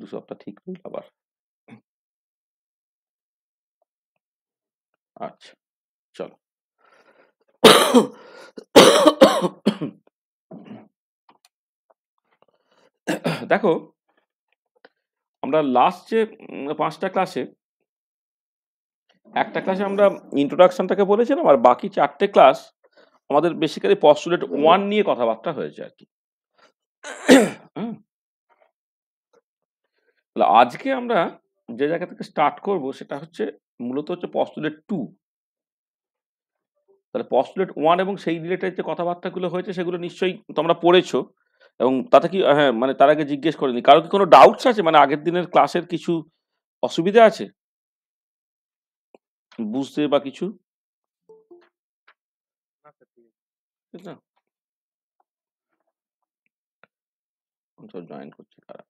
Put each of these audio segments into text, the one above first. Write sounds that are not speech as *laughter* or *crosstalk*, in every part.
দু সপ্তাহ ঠিক হল আবার আচ্ছা চলো দেখো আমরা লাস্ট যে পাঁচটা ক্লাসে একটা ক্লাসে আমরা ইন্ট্রোডাকশনটাকে বলেছিলাম আর বাকি চারটে ক্লাস আমাদের বেসিক্যালি পস্টুলেট ওয়ান নিয়ে কথাবার্তা হয়েছে আর কি তাহলে আজকে আমরা যে জায়গা থেকে স্টার্ট করব সেটা হচ্ছে মূলত হচ্ছে পস্টুলেট টু তাহলে পস্টুলেট ওয়ান এবং সেই রিলেটেড যে কথাবার্তাগুলো হয়েছে সেগুলো নিশ্চয়ই তোমরা পড়েছো এবং তাতে কি হ্যাঁ মানে তার আগে জিজ্ঞেস করেনি কারো কি কোনো ডাউটস আছে মানে আগের দিনের ক্লাসের কিছু অসুবিধা আছে বুঝতে বা কিছু জয়েন করছে তারা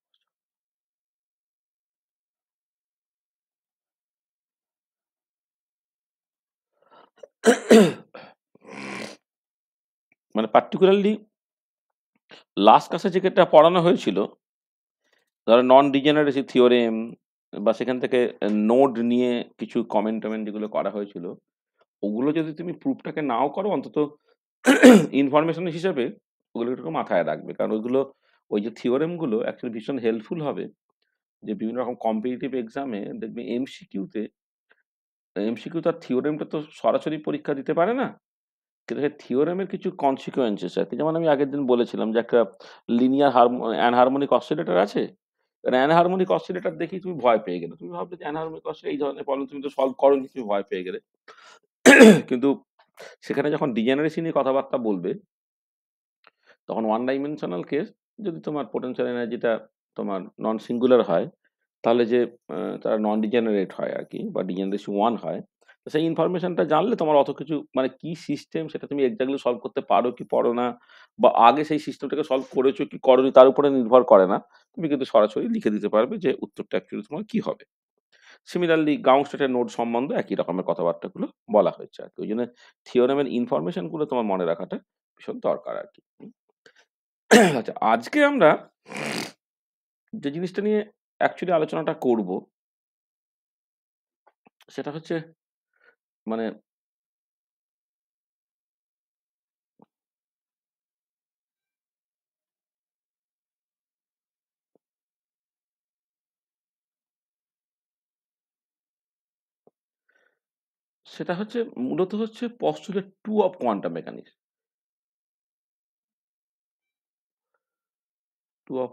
*coughs* মানে পার্টিকুলারলি লাস্ট ক্লাসে যেটা পড়ানো হয়েছিল ধরো নন ডিজেনারেসি থিওরেম বা সেখান থেকে নোড নিয়ে কিছু কমেন্ট টমেন্ট যেগুলো করা হয়েছিল ওগুলো যদি তুমি প্রুফটাকে নাও করো অন্তত ইনফরমেশন *coughs* হিসেবে ওগুলো একটু মাথায় রাখবে কারণ ওইগুলো ওই যে থিওরেমগুলো অ্যাকচুয়ালি ভীষণ হেল্পফুল হবে যে বিভিন্ন রকম কম্পিটিটিভ এক্সামে দেখবে এমসিকিউতে এমসিকিউ তার থিওরেমটা তো সরাসরি পরীক্ষা দিতে পারে না কিন্তু থিওরেমের কিছু কনসিকুয়েন্সেস আছে যেমন আমি আগের দিন বলেছিলাম যে একটা লিনিয়ার হারমোনিক অসিলেটার আছে অ্যান হারমোনিক অসিলেটার দেখি তুমি ভয় পেয়ে গেলে তুমি ভাবলে যে হারমোনিক অসিলেটার এই ধরনের প্রবলেম তুমি তো সলভ করো তুমি ভয় পেয়ে গেলে কিন্তু সেখানে যখন ডিজেনারেসি নিয়ে কথাবার্তা বলবে তখন ওয়ান ডাইমেনশনাল কেস যদি তোমার পোটেন্সিয়াল এনার্জিটা তোমার নন সিঙ্গুলার হয় তাহলে যে তারা নন ডিজেনারেট হয় আর কি বা ডিজেনারেশন ওয়ান হয় তো সেই ইনফরমেশনটা জানলে তোমার অত কিছু মানে কি সিস্টেম সেটা তুমি এক্স্যাক্টলি সলভ করতে পারো কি পারো না বা আগে সেই সিস্টেমটাকে সলভ করেছো কি করোনি তার উপরে নির্ভর করে না তুমি কিন্তু সরাসরি লিখে দিতে পারবে যে উত্তরটা অ্যাকচুয়ালি তোমার কী হবে সিমিলারলি গাউন স্টেটের নোট সম্বন্ধে একই রকমের কথাবার্তাগুলো বলা হয়েছে আর কি ওই জন্য থিওরামের ইনফরমেশনগুলো তোমার মনে রাখাটা ভীষণ দরকার আর কি আচ্ছা আজকে আমরা যে জিনিসটা নিয়ে অ্যাকচুয়ালি আলোচনাটা করব সেটা হচ্ছে মানে সেটা হচ্ছে মূলত হচ্ছে postulate two of quantum mechanics two of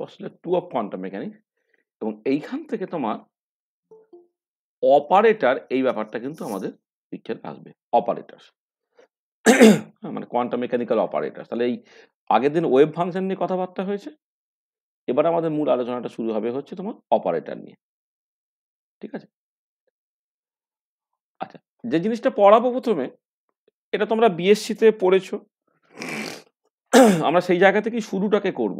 postulate two of quantum mechanics এবং এইখান থেকে তোমার অপারেটার এই ব্যাপারটা কিন্তু আমাদের পিকচার আসবে অপারেটার হ্যাঁ, মানে কোয়ান্টাম মেকানিক্যাল অপারেটার তাহলে এই আগের দিন ওয়েব ফাংশন নিয়ে কথাবার্তা হয়েছে এবার আমাদের মূল আলোচনাটা শুরু হবে হচ্ছে তোমার অপারেটার নিয়ে ঠিক আছে আচ্ছা যে জিনিসটা পড়াবো প্রথমে এটা তোমরা বিএসসিতে পড়েছো আমরা সেই জায়গা থেকেই শুরুটাকে করব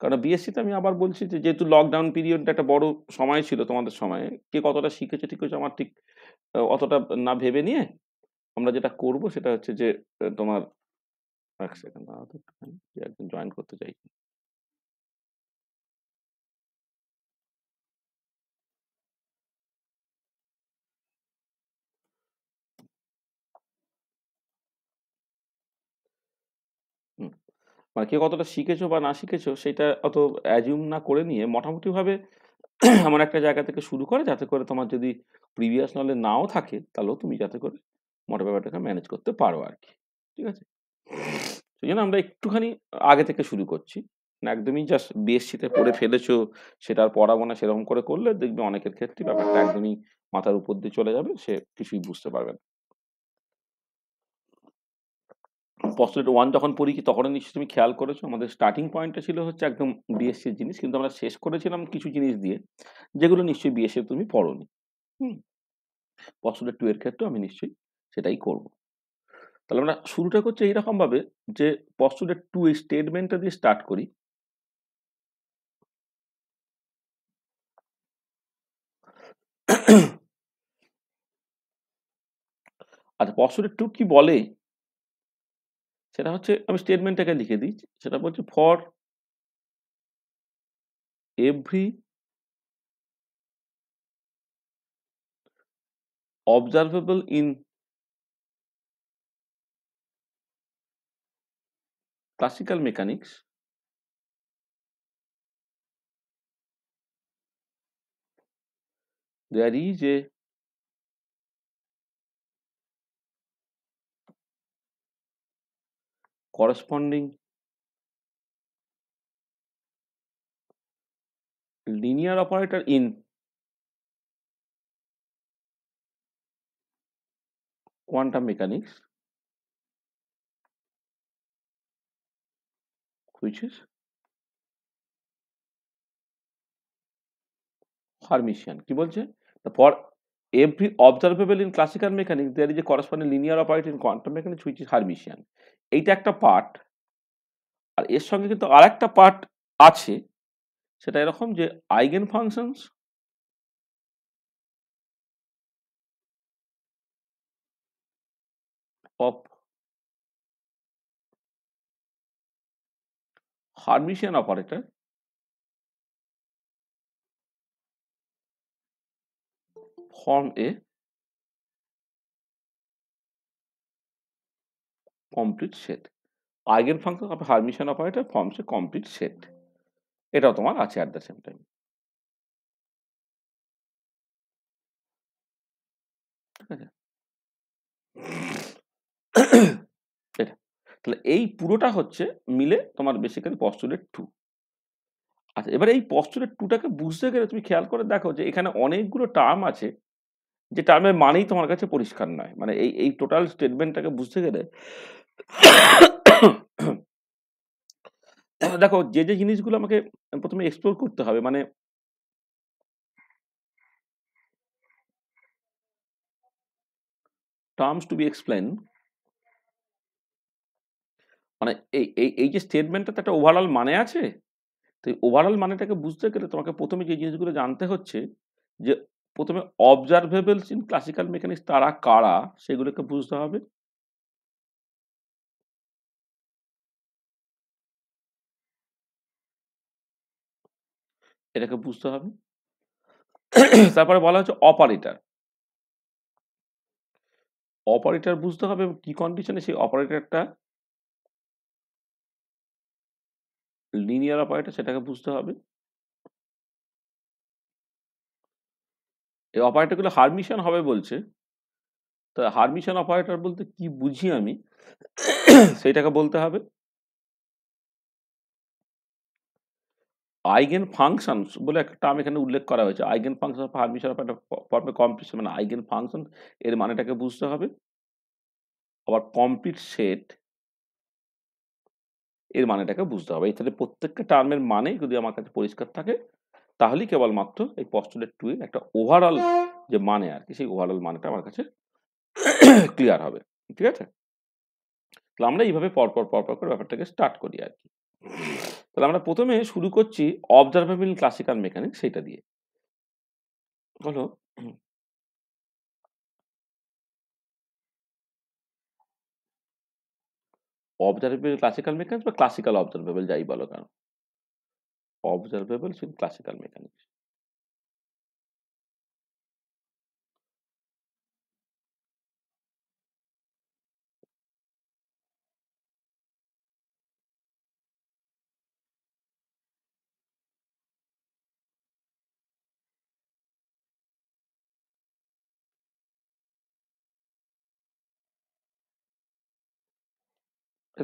কারণ বিএসসিতে আমি আবার বলছি যে যেহেতু লকডাউন পিরিয়ডটা একটা বড় সময় ছিল তোমাদের সময়ে কে কতটা শিখেছে ঠিক আমার ঠিক অতটা না ভেবে নিয়ে আমরা যেটা করব সেটা হচ্ছে যে তোমার এক সেকেন্ড একদম জয়েন করতে চাই মানে কে কতটা শিখেছো বা না শিখেছো সেটা অত অ্যাজিউম না করে নিয়ে মোটামুটিভাবে *clears throat* এমন একটা জায়গা থেকে শুরু করে যাতে করে তোমার যদি প্রিভিয়াস নলেজ নাও থাকে তাহলেও তুমি যাতে করে মোটা ব্যাপারটাকে ম্যানেজ করতে পারো আর কি ঠিক আছে সেই জন্য আমরা একটুখানি আগে থেকে শুরু করছি একদমই জাস্ট শীতে পড়ে ফেলেছো সেটার পড়াবো না সেরকম করে করলে দেখবে অনেকের ক্ষেত্রে ব্যাপারটা একদমই মাথার উপর দিয়ে চলে যাবে সে কিছুই বুঝতে পারবে না পস্তুলেট ওয়ান যখন পড়ি কি তখন নিশ্চয়ই তুমি খেয়াল করেছো আমাদের স্টার্টিং পয়েন্টটা ছিল হচ্ছে একদম বিএসসির জিনিস কিন্তু আমরা শেষ করেছিলাম কিছু জিনিস দিয়ে যেগুলো নিশ্চয়ই বিএসসি তুমি পড়োনি হুম পস্তুলেট টু এর ক্ষেত্রে আমি নিশ্চয়ই সেটাই করব তাহলে আমরা শুরুটা করছি এইরকমভাবে যে পস্তুলেট টু এই স্টেটমেন্টটা দিয়ে স্টার্ট করি আচ্ছা পস্তুলেট টু কি বলে সেটা হচ্ছে আমি স্টেটমেন্টটাকে লিখে দিই সেটা বলছে for every observable in classical mechanics there is a corresponding linear operator in quantum mechanics which is Hermitian কি বলছে for every observable in classical mechanics there is a corresponding linear operator in quantum mechanics which is Hermitian এইটা একটা part আর এর সঙ্গে কিন্তু আর একটা part আছে সেটা এরকম যে eigenfunctions of Hermitian operator form a complete set. Eigenfunction function a Hermitian operator forms a complete set এটাও তোমার আছে অ্যাট দ্য সেম টাইম ঠিক আছে *coughs* তাহলে এই পুরোটা হচ্ছে মিলে তোমার বেসিক্যালি পস্টুলেট টু আচ্ছা এবার এই পস্টুলেট টুটাকে বুঝতে গেলে তুমি খেয়াল করে দেখো যে এখানে অনেকগুলো টার্ম আছে যে টার্মের মানেই তোমার কাছে পরিষ্কার নয় মানে এই এই টোটাল স্টেটমেন্টটাকে বুঝতে গেলে *coughs* দেখো যে যে জিনিসগুলো আমাকে প্রথমে এক্সপ্লোর করতে হবে মানে টার্মস টু বি এক্সপ্লেন মানে এই এই এই যে স্টেটমেন্টটা একটা ওভারঅল মানে আছে তো ওভারঅল মানেটাকে বুঝতে গেলে তোমাকে প্রথমে যে জিনিসগুলো জানতে হচ্ছে যে প্রথমে অবজারভেবলস ইন ক্লাসিক্যাল মেকানিক্স তারা কারা সেগুলোকে বুঝতে হবে এটাকে বুঝতে হবে তারপরে বলা হচ্ছে অপারেটার অপারেটার বুঝতে হবে কি কন্ডিশনে সেই অপারেটারটা লিনিয়ার অপারেটার সেটাকে বুঝতে হবে এই অপারেটারগুলো হারমিশন হবে বলছে তা হারমিশন অপারেটার বলতে কি বুঝি আমি সেইটাকে বলতে হবে আইগেন ফাংশনস বলে একটা টার্ম এখানে উল্লেখ করা হয়েছে আইগেন ফাংশন অফ অফ একটা ফর্মে কমপ্লিট মানে আইগেন ফাংশন এর মানেটাকে বুঝতে হবে আবার কমপ্লিট সেট এর মানেটাকে বুঝতে হবে তাহলে প্রত্যেকটা টার্মের মানে যদি আমার কাছে পরিষ্কার থাকে তাহলেই কেবলমাত্র এই পস্টুলেট টু এর একটা ওভারঅল যে মানে আর কি সেই ওভারঅল মানেটা আমার কাছে ক্লিয়ার হবে ঠিক আছে তাহলে আমরা এইভাবে পরপর পরপর করে ব্যাপারটাকে স্টার্ট করি আর কি তাহলে আমরা প্রথমে শুরু করছি অবজারভেবল ক্লাসিক্যাল মেকানিক্স সেটা দিয়ে বলো অবজারভেবল ক্লাসিক্যাল মেকানিক্স বা ক্লাসিক্যাল অবজারভেবল যাই বলো কেন অবজারভেবল শুধু ক্লাসিক্যাল মেকানিক্স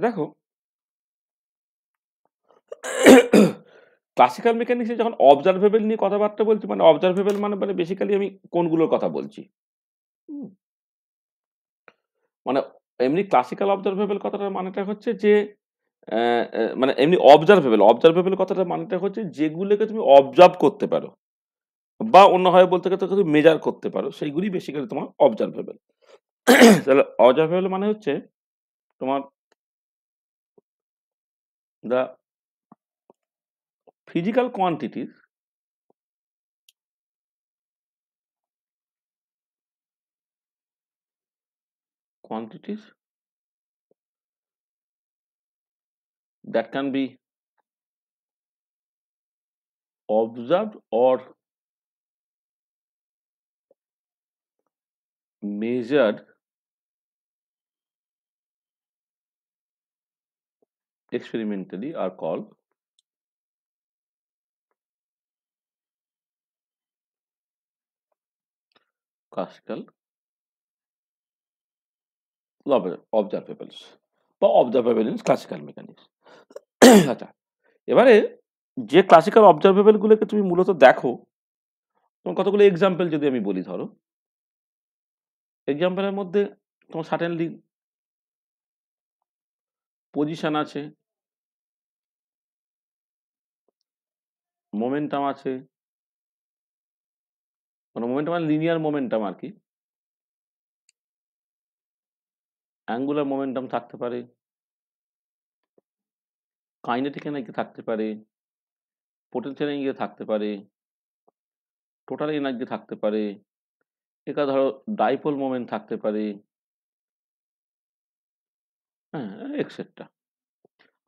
দেখো ক্লাসিক্যাল মেকানিক্সে যখন অবজারভেবল নিয়ে কথাবার্তা বলছি মানে অবজারভেবল মানে মানে বেসিক্যালি আমি কোনগুলোর কথা বলছি মানে এমনি ক্লাসিক্যাল অবজারভেবল কথাটার মানেটা হচ্ছে যে মানে এমনি অবজারভেবল অবজারভেবল কথাটার মানেটা হচ্ছে যেগুলোকে তুমি অবজার্ভ করতে পারো বা অন্যভাবে বলতে গেলে তুমি মেজার করতে পারো সেইগুলি বেসিক্যালি তোমার অবজারভেবল তাহলে অবজারভেবল মানে হচ্ছে তোমার the physical quantities quantities that can be observed or measured experimentally are called classical observables বা অবজারভেবল ইন ক্লাসিক্যাল মেকানিক্স আচ্ছা এবারে যে ক্লাসিক্যাল অবজারভেবলগুলোকে তুমি মূলত দেখো তোমার কতগুলো এক্সাম্পল যদি আমি বলি ধরো এক্সাম্পলের মধ্যে তোমার সাটেনলি পজিশান আছে মোমেন্টাম আছে মানে মোমেন্টাম মানে লিনিয়ার মোমেন্টাম আর কি অ্যাঙ্গুলার মোমেন্টাম থাকতে পারে কাইনেটিক এনার্জি থাকতে পারে পোটেন্সিয়াল এনার্জি থাকতে পারে টোটাল এনার্জি থাকতে পারে এটা ধরো ডাইপোল মোমেন্ট থাকতে পারে হ্যাঁ এক্সেট্রা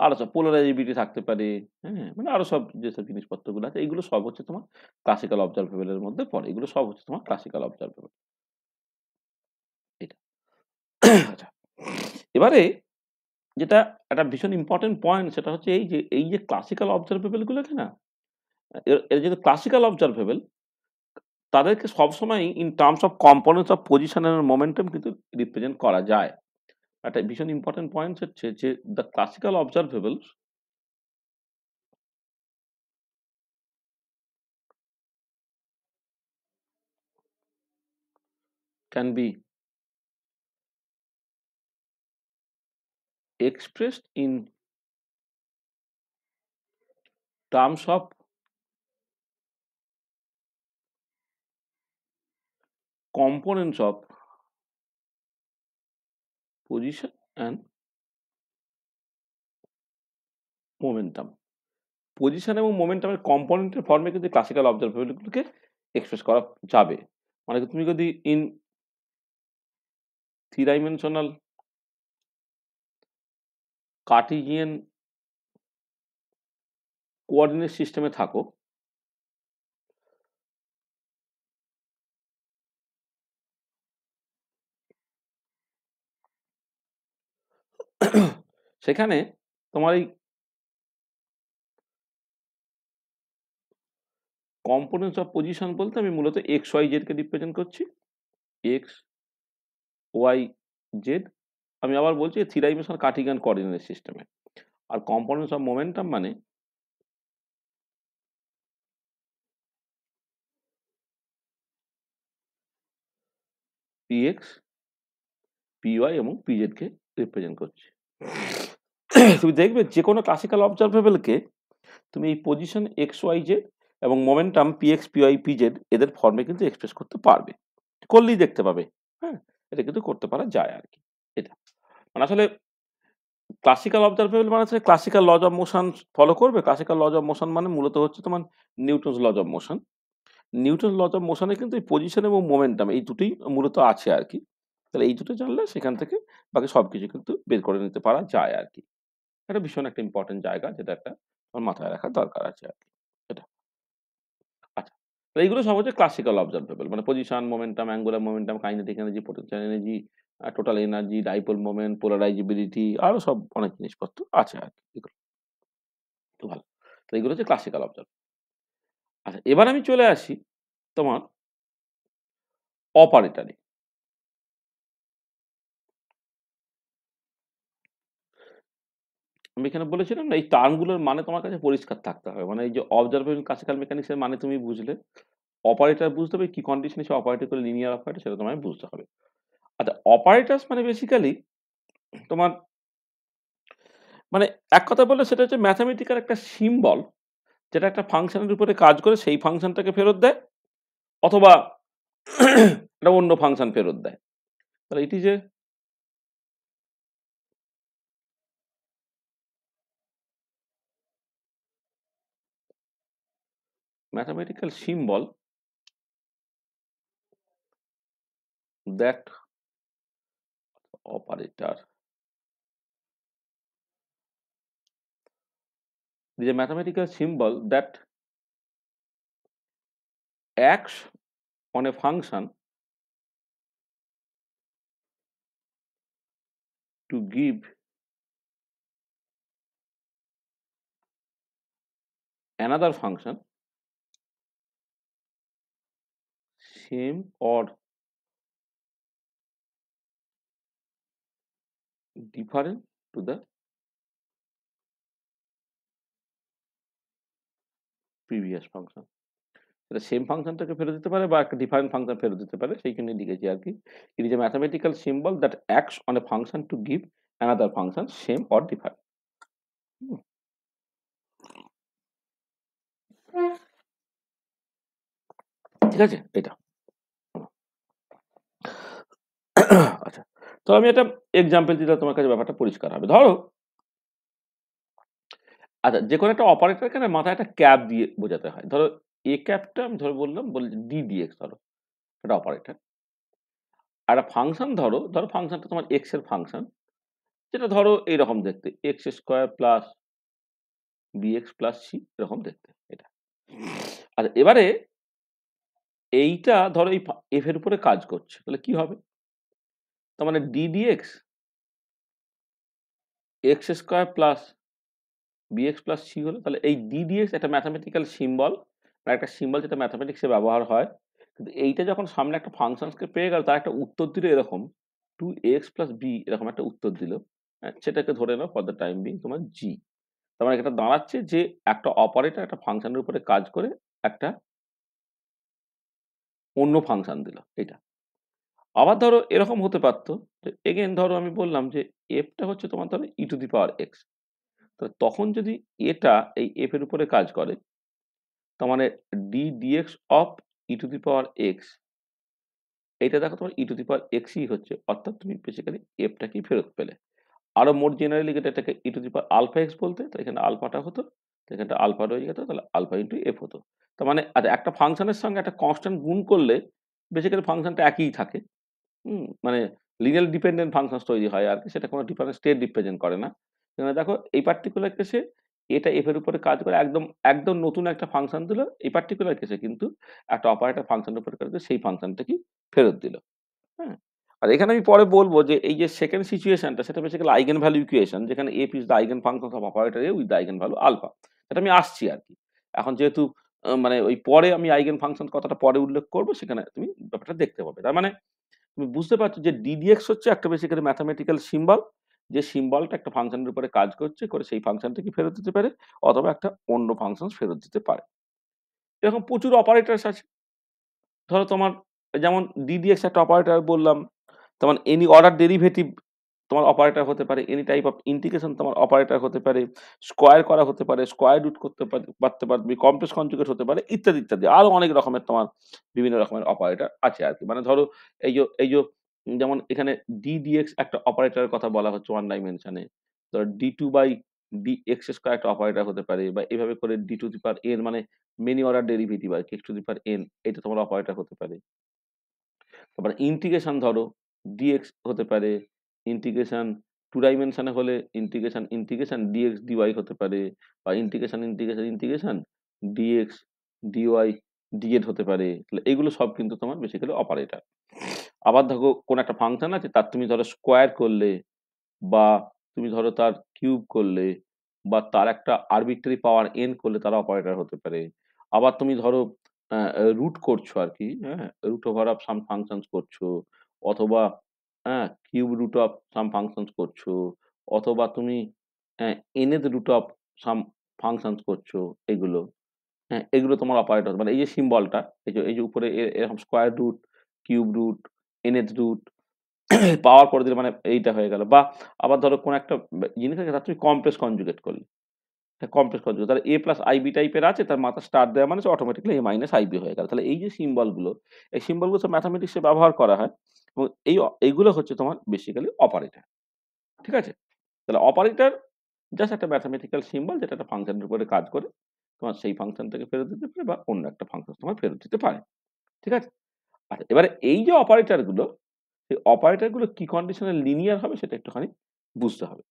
আরও সব পোলারাইজিবিলিটি থাকতে পারে হ্যাঁ মানে আরও সব যেসব জিনিসপত্রগুলো আছে এগুলো সব হচ্ছে তোমার ক্লাসিক্যাল অবজারভেবলের মধ্যে পড়ে এগুলো সব হচ্ছে তোমার ক্লাসিক্যাল অবজারভেবল এটা আচ্ছা এবারে যেটা একটা ভীষণ ইম্পর্টেন্ট পয়েন্ট সেটা হচ্ছে এই যে এই যে ক্লাসিক্যাল অবজারভেবলগুলোকে না এর যেহেতু ক্লাসিক্যাল অবজারভেবল তাদেরকে সবসময় in terms of components of position momentum কিন্তু রিপ্রেজেন্ট করা যায় একটা ভীষণ ইম্পর্টেন্ট পয়েন্ট হচ্ছে যে the classical observable can be expressed in terms of components of position and momentum position এবং মোমেন্টামের কম্পোনেন্টের ফর্মে কিন্তু ক্লাসিক্যাল অবজারভেবলগুলোকে এক্সপ্রেস করা যাবে মানে তুমি যদি in three dimensional cartesian coordinate সিস্টেমে থাকো সেখানে তোমার এই কম্পোনেন্টস অফ পজিশন বলতে আমি মূলত এক্স ওয়াই জেডকে রিপ্রেজেন্ট করছি এক্স ওয়াই জেড আমি আবার বলছি থ্রি ডাইমেনশনাল কাটিং কোঅর্ডিনেট সিস্টেমে আর কম্পোনেন্টস অফ মোমেন্টাম মানে পিএক্স পিওয়াই এবং কে রিপ্রেজেন্ট করছি *coughs* তুমি দেখবে যে কোনো ক্লাসিক্যাল অবজারভেবলকে তুমি এই পজিশন এক্স ওয়াই জেড এবং momentum p x p y p z এদের ফর্মে কিন্তু এক্সপ্রেস করতে পারবে করলেই দেখতে পাবে হ্যাঁ এটা কিন্তু করতে পারা যায় আর কি এটা মানে আসলে ক্লাসিক্যাল অবজারভেবল মানে হচ্ছে classical laws of motion follow করবে ক্লাসিক্যাল লজ অফ মোশন মানে মূলত হচ্ছে তোমার Newton's laws of motion Newton laws of মোশনে কিন্তু এই পজিশন এবং মোমেন্টাম এই দুটোই মূলত আছে আর কি তাহলে এই দুটো জানলে সেখান থেকে বাকি সব কিছু কিন্তু বের করে নিতে পারা যায় আর কি এটা ভীষণ একটা ইম্পর্টেন্ট জায়গা যেটা একটা আমার মাথায় রাখার দরকার আছে আর কি এটা আচ্ছা এইগুলো সব হচ্ছে ক্লাসিক্যাল অবজারভেবল মানে position momentum angular momentum kinetic energy potential energy total energy dipole moment polarizability আরও সব অনেক জিনিসপত্র আছে আর কি এগুলো তো ভালো তো এইগুলো হচ্ছে ক্লাসিক্যাল অবজার্ভ আচ্ছা এবার আমি চলে আসি তোমার অপারেটারে আমি এখানে বলেছিলাম না এই টার্মগুলোর মানে তোমার কাছে পরিষ্কার থাকতে হবে মানে এই যে অবজারভেশন ক্লাসিক্যাল মেকানিক্সের মানে তুমি বুঝলে অপারেটার বুঝতে হবে কি কন্ডিশনে সে অপারেটার করে লিনিয়ার অপারেটর সেটা তোমায় বুঝতে হবে আচ্ছা অপারেটার্স মানে বেসিক্যালি তোমার মানে এক কথা বললে সেটা হচ্ছে ম্যাথামেটিক্যাল একটা সিম্বল যেটা একটা ফাংশনের উপরে কাজ করে সেই ফাংশনটাকে ফেরত দেয় অথবা *clears throat* একটা অন্য ফাংশন ফেরত দেয় তাহলে it is a mathematical symbol that operator is a mathematical symbol that acts on a function to give another function same or different to the previous function এটা সেম ফাংশনটাকে ফেরত দিতে পারে বা একটা ডিফারেন্ট ফাংশন ফেরত দিতে পারে সেই জন্যই লিখেছি আর কি it is a mathematical symbol that acts on a function to give another function same or different ঠিক আছে এটা আচ্ছা তো আমি একটা এক্সাম্পল দিলে তোমার কাছে ব্যাপারটা পরিষ্কার হবে ধরো আচ্ছা যে কোনো একটা অপারেটরকে না মাথায় একটা ক্যাপ দিয়ে বোঝাতে হয় ধরো এ ক্যাপটা আমি ধরো বললাম বল ডি ডিএক্স ধরো একটা অপারেটর আর একটা ফাংশন ধরো ধরো ফাংশনটা তোমার এক্সের ফাংশন যেটা ধরো এইরকম দেখতে x square plus b x plus c এরকম দেখতে এটা আচ্ছা এবারে এইটা ধরো এই এফ এর উপরে কাজ করছে তাহলে কি হবে তার মানে d d x x square plus b x plus c হলো তাহলে এই ডি একটা ম্যাথামেটিক্যাল সিম্বল একটা সিম্বল যেটা ম্যাথামেটিক্সে ব্যবহার হয় কিন্তু এইটা যখন সামনে একটা ফাংশনসকে পেয়ে গেল তার একটা উত্তর দিল এরকম টু এক্স প্লাস বি এরকম একটা উত্তর দিল হ্যাঁ, সেটাকে ধরে নাও ফর দ্য টাইম বিং তোমার জি তার মানে এটা দাঁড়াচ্ছে যে একটা অপারেটর একটা ফাংশনের উপরে কাজ করে একটা অন্য ফাংশন দিল এটা আবার ধরো এরকম হতে পারতো তো এগেন ধরো আমি বললাম যে এফটা হচ্ছে তোমার ধরো ই টু দি পাওয়ার এক্স তো তখন যদি এটা এই এফের উপরে কাজ করে তার মানে d d x of e to the power x এটা দেখো তোমার e ই টু দি পাওয়ার এক্সই হচ্ছে অর্থাৎ তুমি বেসিক্যালি এফটাকেই ফেরত পেলে আরও মোট জেনারেলি এটাকে e to the power alpha x বলতে তো এখানে আলফাটা হতো এখানটা আলফা রয়ে যেত তাহলে আলফা ইন্টু এফ হতো তার মানে আচ্ছা, একটা ফাংশনের সঙ্গে একটা কনস্ট্যান্ট গুণ করলে বেসিক্যালি ফাংশনটা একই থাকে মানে লিনিয়ার ডিপেন্ডেন্ট ফাংশনস তৈরি হয় আর কি সেটা কোনো ডিফারেন্ট স্টেট রিপ্রেজেন্ট করে না এখানে দেখো এই পার্টিকুলার কেসে এটা এফ এর উপরে কাজ করে একদম একদম নতুন একটা ফাংশন দিল এই পার্টিকুলার কেসে কিন্তু একটা অপারেটার ফাংশনের উপরে কাজ সেই ফাংশনটা কি ফেরত দিল হ্যাঁ আর এখানে আমি পরে বলবো যে এই যে সেকেন্ড সিচুয়েশনটা সেটা বেসিক্যালি আইগেন ভ্যালু ইকুয়েশন যেখানে f is the eigenfunction of operator A with the eigenvalue alpha সেটা আমি আসছি আর কি এখন যেহেতু মানে ওই পরে আমি আইগেন ফাংশন কথাটা পরে উল্লেখ করবো সেখানে তুমি ব্যাপারটা দেখতে পাবে তার মানে তুমি বুঝতে পারছো যে ডিডিএক্স হচ্ছে একটা বেসিক্যালি ম্যাথামেটিক্যাল সিম্বল যে সিম্বলটা একটা ফাংশনের উপরে কাজ করছে করে সেই কি ফেরত দিতে পারে অথবা একটা অন্য ফাংশন ফেরত দিতে পারে এরকম প্রচুর অপারেটার্স আছে ধরো তোমার যেমন ডিডিএক্স একটা অপারেটার বললাম তেমন এনি অর্ডার ডেরিভেটিভ তোমার অপারেটর হতে পারে এনি টাইপ অফ ইন্টিগ্রেশন তোমার অপারেটর হতে পারে স্কোয়ার করা হতে পারে স্কোয়ার রুট করতে পারতে পারবে কমপ্লেক্স কনজুগেট হতে পারে ইত্যাদি ইত্যাদি আরও অনেক রকমের তোমার বিভিন্ন রকমের অপারেটর আছে আর কি মানে ধরো এই যে এই যে যেমন এখানে ডি এক্স একটা অপারেটরের কথা বলা হচ্ছে ওয়ান ডাইমেনশনে ধরো d two by d x square একটা অপারেটর হতে পারে বা এভাবে করে d to the power n মানে মেনি অর্ডার ডেরিভেটিভ আর কি x to the power n এটা তোমার অপারেটর হতে পারে তারপর ইন্টিগ্রেশন ধরো ডিএক্স হতে পারে ইন্টিগ্রেশন টু ডাইমেনশানে হলে ইন্টিগ্রেশন ইন্টিগ্রেশন ডিএক্স ডিওয়াই হতে পারে বা integration integration integration d x d y d z হতে পারে তাহলে এগুলো সব কিন্তু তোমার বেসিক্যালি অপারেটার আবার দেখো কোনো একটা ফাংশন আছে তার তুমি ধরো স্কোয়ার করলে বা তুমি ধরো তার কিউব করলে বা তার একটা আরবিট্রি পাওয়ার এন করলে তারা অপারেটার হতে পারে আবার তুমি ধরো রুট করছো আর কি হ্যাঁ root over of some function করছো অথবা হ্যাঁ cube root of some functions করছো অথবা তুমি nth root of some functions করছো এগুলো হ্যাঁ এগুলো তোমার অপারেটর মানে এই যে সিম্বলটা এই যে এই যে উপরে এরকম square root cube root nth root power পরে দিলে মানে এইটা হয়ে গেল বা আবার ধরো কোনো একটা জিনিস আছে তুমি কমপ্লেক্স কনজুগেট করলে কমপ্লেক্স করে তাহলে এ প্লাস আইবি টাইপের আছে তার মাথা স্টার দেওয়া মানে অটোমেটিকলি এ মাইনাস আইবি হয়ে গেল তাহলে এই যে সিম্বলগুলো এই সিম্বলগুলো সব ম্যাথামেটিক্সে ব্যবহার করা হয় এবং এই এইগুলো হচ্ছে তোমার বেসিক্যালি অপারেটার ঠিক আছে তাহলে অপারেটার জাস্ট একটা ম্যাথামেটিক্যাল সিম্বল যেটা একটা ফাংশনের উপরে কাজ করে তোমার সেই ফাংশন থেকে ফেরত দিতে পারে বা অন্য একটা ফাংশন তোমার ফেরত দিতে পারে ঠিক আছে আচ্ছা এবারে এই যে অপারেটারগুলো সেই অপারেটারগুলো কি কন্ডিশনে লিনিয়ার হবে সেটা একটুখানি বুঝতে হবে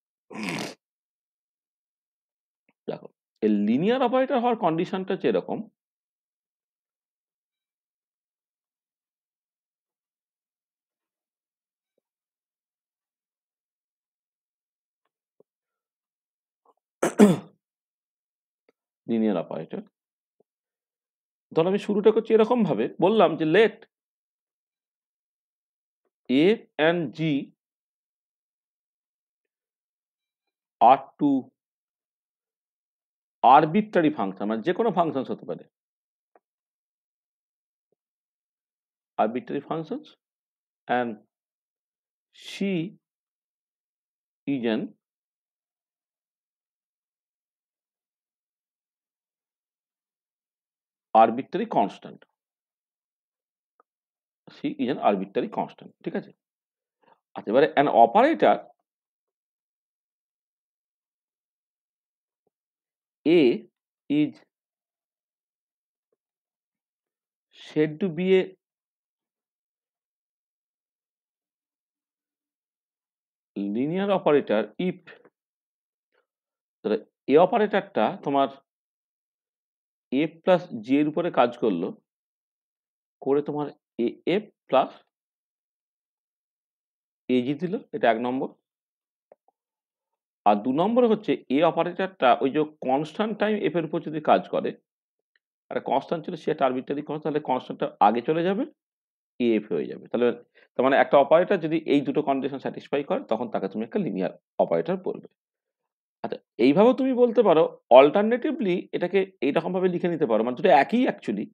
দেখো এই লিনিয়ার অপারেটর হওয়ার কন্ডিশনটা হচ্ছে এরকম লিনিয়ার অপারেটর ধর আমি শুরুটা করছি এরকম ভাবে বললাম যে let A and g are two arbitrary function মানে যে কোনো ফাংশন হতে পারে arbitrary function and c is an arbitrary constant c is an arbitrary constant ঠিক আছে আচ্ছা এবারে an operator A is said to be a linear operator if A অপারেটরটা তোমার এ প্লাস জি এর উপরে কাজ করলো করে তোমার এ এফ প্লাস এ জি দিল এটা এক নম্বর আর দু নম্বরে হচ্ছে এ অপারেটরটা ওই যে কনস্ট্যান্ট টাইম এফ এর উপর যদি কাজ করে আর কনস্ট্যান্ট ছিল সে আরবিটারি কর তাহলে কনস্ট্যান্টটা আগে চলে যাবে এ এফ হয়ে যাবে তাহলে তার মানে একটা অপারেটর যদি এই দুটো কন্ডিশন স্যাটিসফাই করে তখন তাকে তুমি একটা লিনিয়ার অপারেটর বলবে আচ্ছা এইভাবে তুমি বলতে পারো অল্টারনেটিভলি এটাকে এইরকমভাবে লিখে নিতে পারো মানে দুটো একই অ্যাকচুয়ালি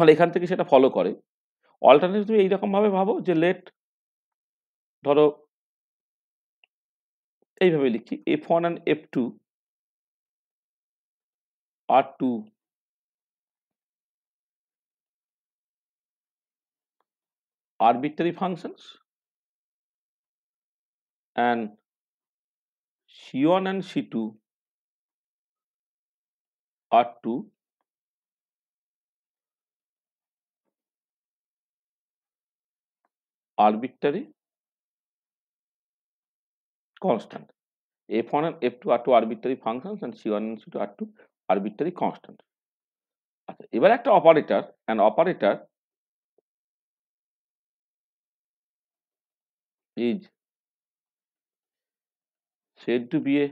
মানে এখান থেকে সেটা ফলো করে অল্টারনেটিভ তুমি এইরকমভাবে ভাবো যে লেট ধরো এইভাবে লিখি f one and f two are two, arbitrary functions and C1 and C2 are two arbitrary constant. f1 and f2 are two arbitrary functions and c1 and c2 are two arbitrary constant. Even at একটা operator an operator is said to be a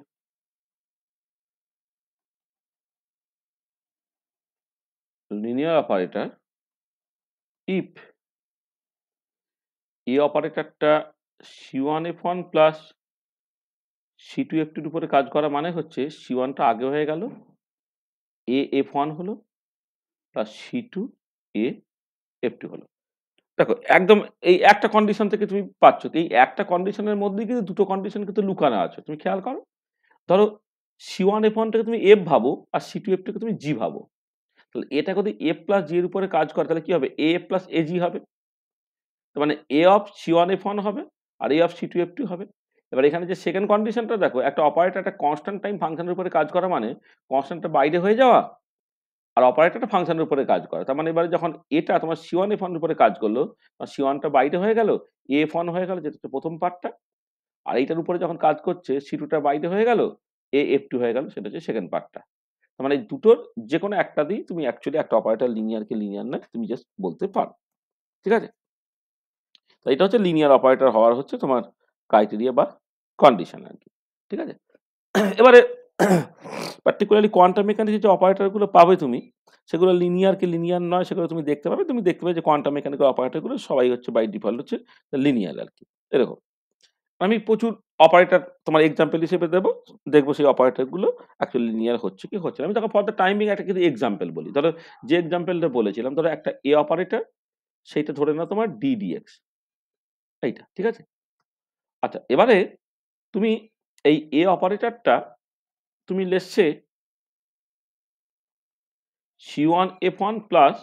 linear operator if এই অপারেটরটা c1 f1 plus c two টুর উপরে কাজ করা মানে হচ্ছে C ওয়ানটা আগে হয়ে গেল এ এফ ওয়ান হলো plus C two A f two হলো দেখো একদম এই একটা কন্ডিশন থেকে তুমি পাচ্ছ এই একটা কন্ডিশনের মধ্যে কিন্তু দুটো কন্ডিশন কিন্তু লুকানো আছে তুমি খেয়াল করো ধরো সি ওয়ান এফ ওয়ানটাকে তুমি এফ ভাবো আর সি টু এফটাকে তুমি জি ভাবো তাহলে এটা যদি এফ প্লাস জি এর উপরে কাজ করে তাহলে কি হবে A F plus A g হবে মানে A of c one F one হবে আর A of c two F two হবে এবার এখানে যে সেকেন্ড কন্ডিশনটা দেখো একটা অপারেটর একটা কনস্ট্যান্ট টাইম ফাংশনের উপরে কাজ করা মানে কনস্ট্যান্টটা বাইরে হয়ে যাওয়া আর অপারেটরটা ফাংশনের উপরে কাজ করে তার মানে এবারে যখন এটা তোমার সিওয়ান এফ ওয়ানের উপরে কাজ করলো সিওয়ানটা বাইরে হয়ে গেল এফ ওয়ান হয়ে গেল যেটা হচ্ছে প্রথম পার্টটা আর এইটার উপরে যখন কাজ করছে সি টুটা বাইরে হয়ে গেল এ এফ টু হয়ে গেল সেটা হচ্ছে সেকেন্ড পার্টটা তার মানে দুটোর যে কোনো একটা দিয়েই তুমি অ্যাকচুয়ালি একটা অপারেটর লিনিয়ারকে লিনিয়ার না তুমি জাস্ট বলতে পারো ঠিক আছে তো এটা হচ্ছে লিনিয়ার অপারেটর হওয়ার হচ্ছে তোমার ক্রাইটেরিয়া বা কন্ডিশন আর কি ঠিক আছে এবারে পার্টিকুলারলি কোয়ান্টাম মেকানিক্সের যে অপারেটরগুলো পাবে তুমি সেগুলো লিনিয়ার কি লিনিয়ার নয় সেগুলো তুমি দেখতে পাবে তুমি দেখতে পাবে যে কোয়ান্টাম মেকানিক্যাল অপারেটরগুলো সবাই হচ্ছে বাই ডিফল্ট হচ্ছে লিনিয়ার আর কি এরকম আমি প্রচুর অপারেটর তোমার এক্সাম্পল হিসেবে দেবো দেখবো সেই অপারেটরগুলো অ্যাকচুয়ালি লিনিয়ার হচ্ছে কি হচ্ছে আমি তখন ফর দ্য টাইমিং একটা কিন্তু এক্সাম্পল বলি ধরো যে এক্সাম্পলটা বলেছিলাম ধরো একটা এ অপারেটর সেইটা ধরে নাও তোমার ডিডিএক্স এইটা ঠিক আছে আচ্ছা এবারে তুমি এই এ অপারেটরটা তুমি লেখছে c one F one plus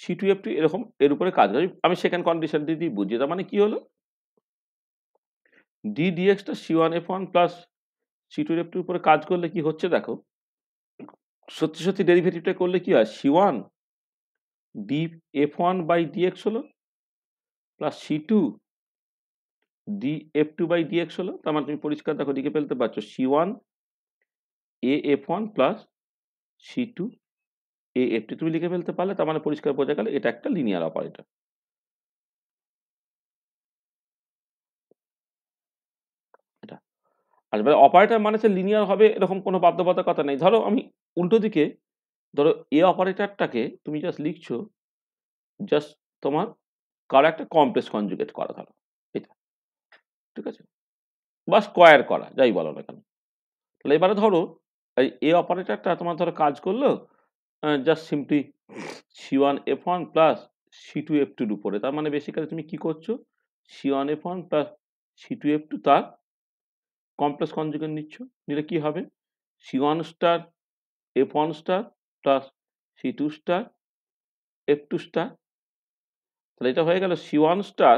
C two F two এরকম এর উপরে কাজ হয় আমি সেকেন্ড কন্ডিশন দিয়ে বুঝিয়ে দাম মানে কি হলো ডি ডিএক্সটা c one F one plus C two F টুর উপরে কাজ করলে কি হচ্ছে দেখো সত্যি সত্যি ডেরিভেটিভটা করলে কি হয় c one d f one by d x হলো plus C two d f two by d x হলো তার মানে তুমি পরিষ্কার দেখো লিখে ফেলতে পারছো c one A f one plus C two A f two তুমি লিখে ফেলতে পারলে তার মানে পরিষ্কার বোঝা গেল এটা একটা লিনিয়ার অপারেটর এটা অপারেটর মানে সে লিনিয়ার হবে এরকম কোনো কথা নেই ধরো আমি উল্টো দিকে ধরো এ অপারেটরটাকে তুমি জাস্ট লিখছো জাস্ট তোমার কারো একটা কমপ্লেক্স কনজুগেট করা ধরো ঠিক আছে বা স্কোয়ার করা যাই বলো না কেন তাহলে এবারে ধরো এই এ অপারেটরটা তোমার ধরো কাজ করলো just simply c one F one plus C two F টুর উপরে তার মানে বেসিক্যালি তুমি কি করছো c one F one plus C two F two তার কমপ্লেক্স কনজুগেট নিচ্ছ নিলে কি হবে c one star f one star plus C two star f two star তাহলে এটা হয়ে গেল c one star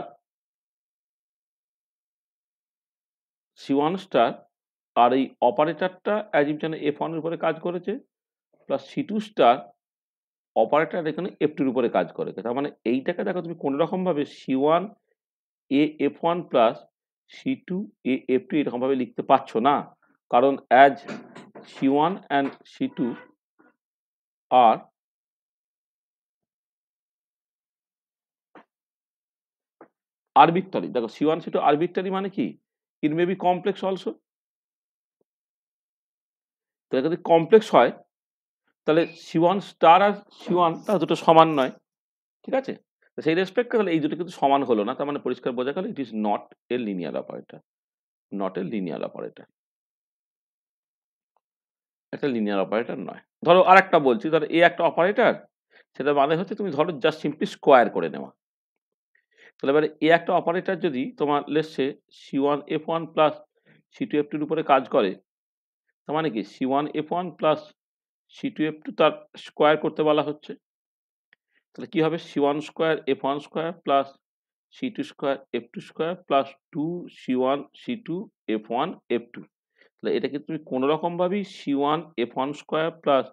c one star আর এই অপারেটারটা অ্যাজ ইফ যেন এফ ওয়ানের উপরে কাজ করেছে plus C two star operator এখানে এফ টুর উপরে কাজ করে তার মানে এইটাকে দেখো তুমি কোনো রকমভাবে c one A f one plus C two A f two এরকমভাবে লিখতে পারছো না কারণ as c one and c two are arbitrary দেখো C one c two arbitrary মানে কি it may be complex also তাহলে যদি কমপ্লেক্স হয় তাহলে সি ওয়ান স্টার আর সি ওয়ান তার দুটো সমান নয় ঠিক আছে সেই রেসপেক্টে তাহলে এই দুটো কিন্তু সমান হলো না তার মানে পরিষ্কার বোঝা গেল it is not a linear operator not a linear operator একটা লিনিয়ার অপারেটর নয় ধরো আর একটা বলছি ধরো এ একটা অপারেটর সেটা মানে হচ্ছে তুমি ধরো জাস্ট সিম্পলি স্কোয়ার করে নেওয়া তাহলে এবারে এ একটা অপারেটর যদি তোমার লেসছে c one F one plus C two F টুর উপরে কাজ করে তার মানে কি c one F one plus C two F two তার স্কোয়ার করতে বলা হচ্ছে তাহলে কী হবে c one square f one square plus C two square f two square plus two c one c two f one f two তাহলে এটাকে তুমি কোনো রকমভাবেই c one F one square plus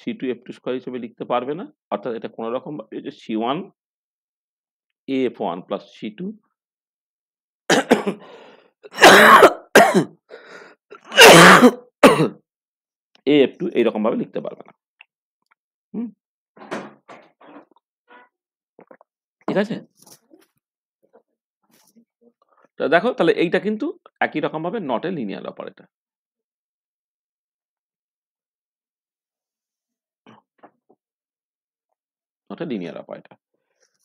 C two F two square হিসেবে লিখতে পারবে না অর্থাৎ এটা কোনো রকম C one AF1 plus C2 AF2 এইরকমভাবে লিখতে পারবে না ঠিক আছে তা দেখো তাহলে এইটা কিন্তু একই রকমভাবে not a linear operator not a linear operator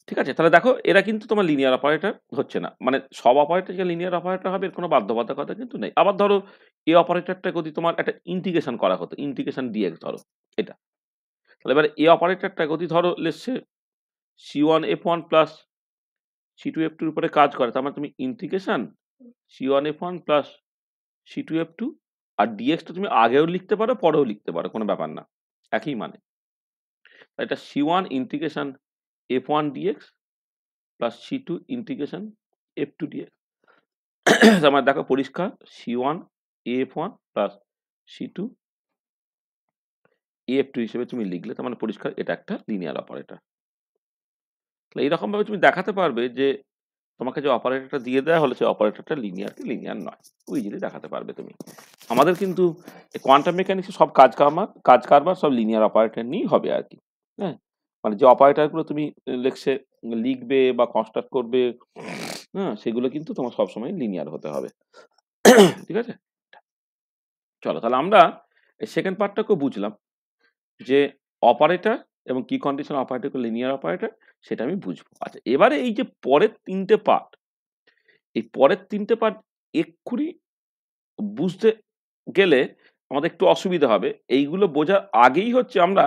ঠিক আছে তাহলে দেখো এরা কিন্তু তোমার লিনিয়ার অপারেটর হচ্ছে না মানে সব যে লিনিয়ার অপারেটর হবে এর কোনো বাধ্যবাধকতা কিন্তু নেই আবার ধরো এই অপারেটরটা যদি তোমার একটা ইন্টিগ্রেশন করা হতো ইন্টিগ্রেশন দিয়ে ধরো এটা তাহলে এবার এই অপারেটরটা যদি ধরো লেসছে c one F one plus C two F টুর উপরে কাজ করে তার মানে তুমি integration c one F one plus C two F two আর ডিএক্সটা তুমি আগেও লিখতে পারো পরেও লিখতে পারো কোনো ব্যাপার না একই মানে এটা c one integration f1 dx plus C two integration f two d x আমার দেখো পরিষ্কার c one F one plus C two F two হিসেবে তুমি লিখলে তার মানে পরিষ্কার এটা একটা লিনিয়ার অপারেটর তাহলে এইরকমভাবে তুমি দেখাতে পারবে যে তোমাকে যে অপারেটরটা দিয়ে দেওয়া হলো সেই অপারেটরটা লিনিয়ার কি লিনিয়ার নয় খুব ইজিলি দেখাতে পারবে তুমি আমাদের কিন্তু কোয়ান্টাম মেকানিক্সের সব কাজ কারবার কাজ কারবার সব লিনিয়ার অপারেটর নিয়েই হবে আর কি হ্যাঁ মানে যে অপারেটারগুলো তুমি লেখছে লিখবে বা কনস্ট্রাক্ট করবে হ্যাঁ সেগুলো কিন্তু তোমার সবসময় লিনিয়ার হতে হবে ঠিক আছে চলো তাহলে আমরা সেকেন্ড পার্টটাকে বুঝলাম যে অপারেটর এবং কি কন্ডিশন অপারেটর লিনিয়ার অপারেটর সেটা আমি বুঝবো আচ্ছা এবারে এই যে পরের তিনটে পার্ট এই পরের তিনটে পার্ট এক্ষুনি বুঝতে গেলে আমাদের একটু অসুবিধা হবে এইগুলো বোঝার আগেই হচ্ছে আমরা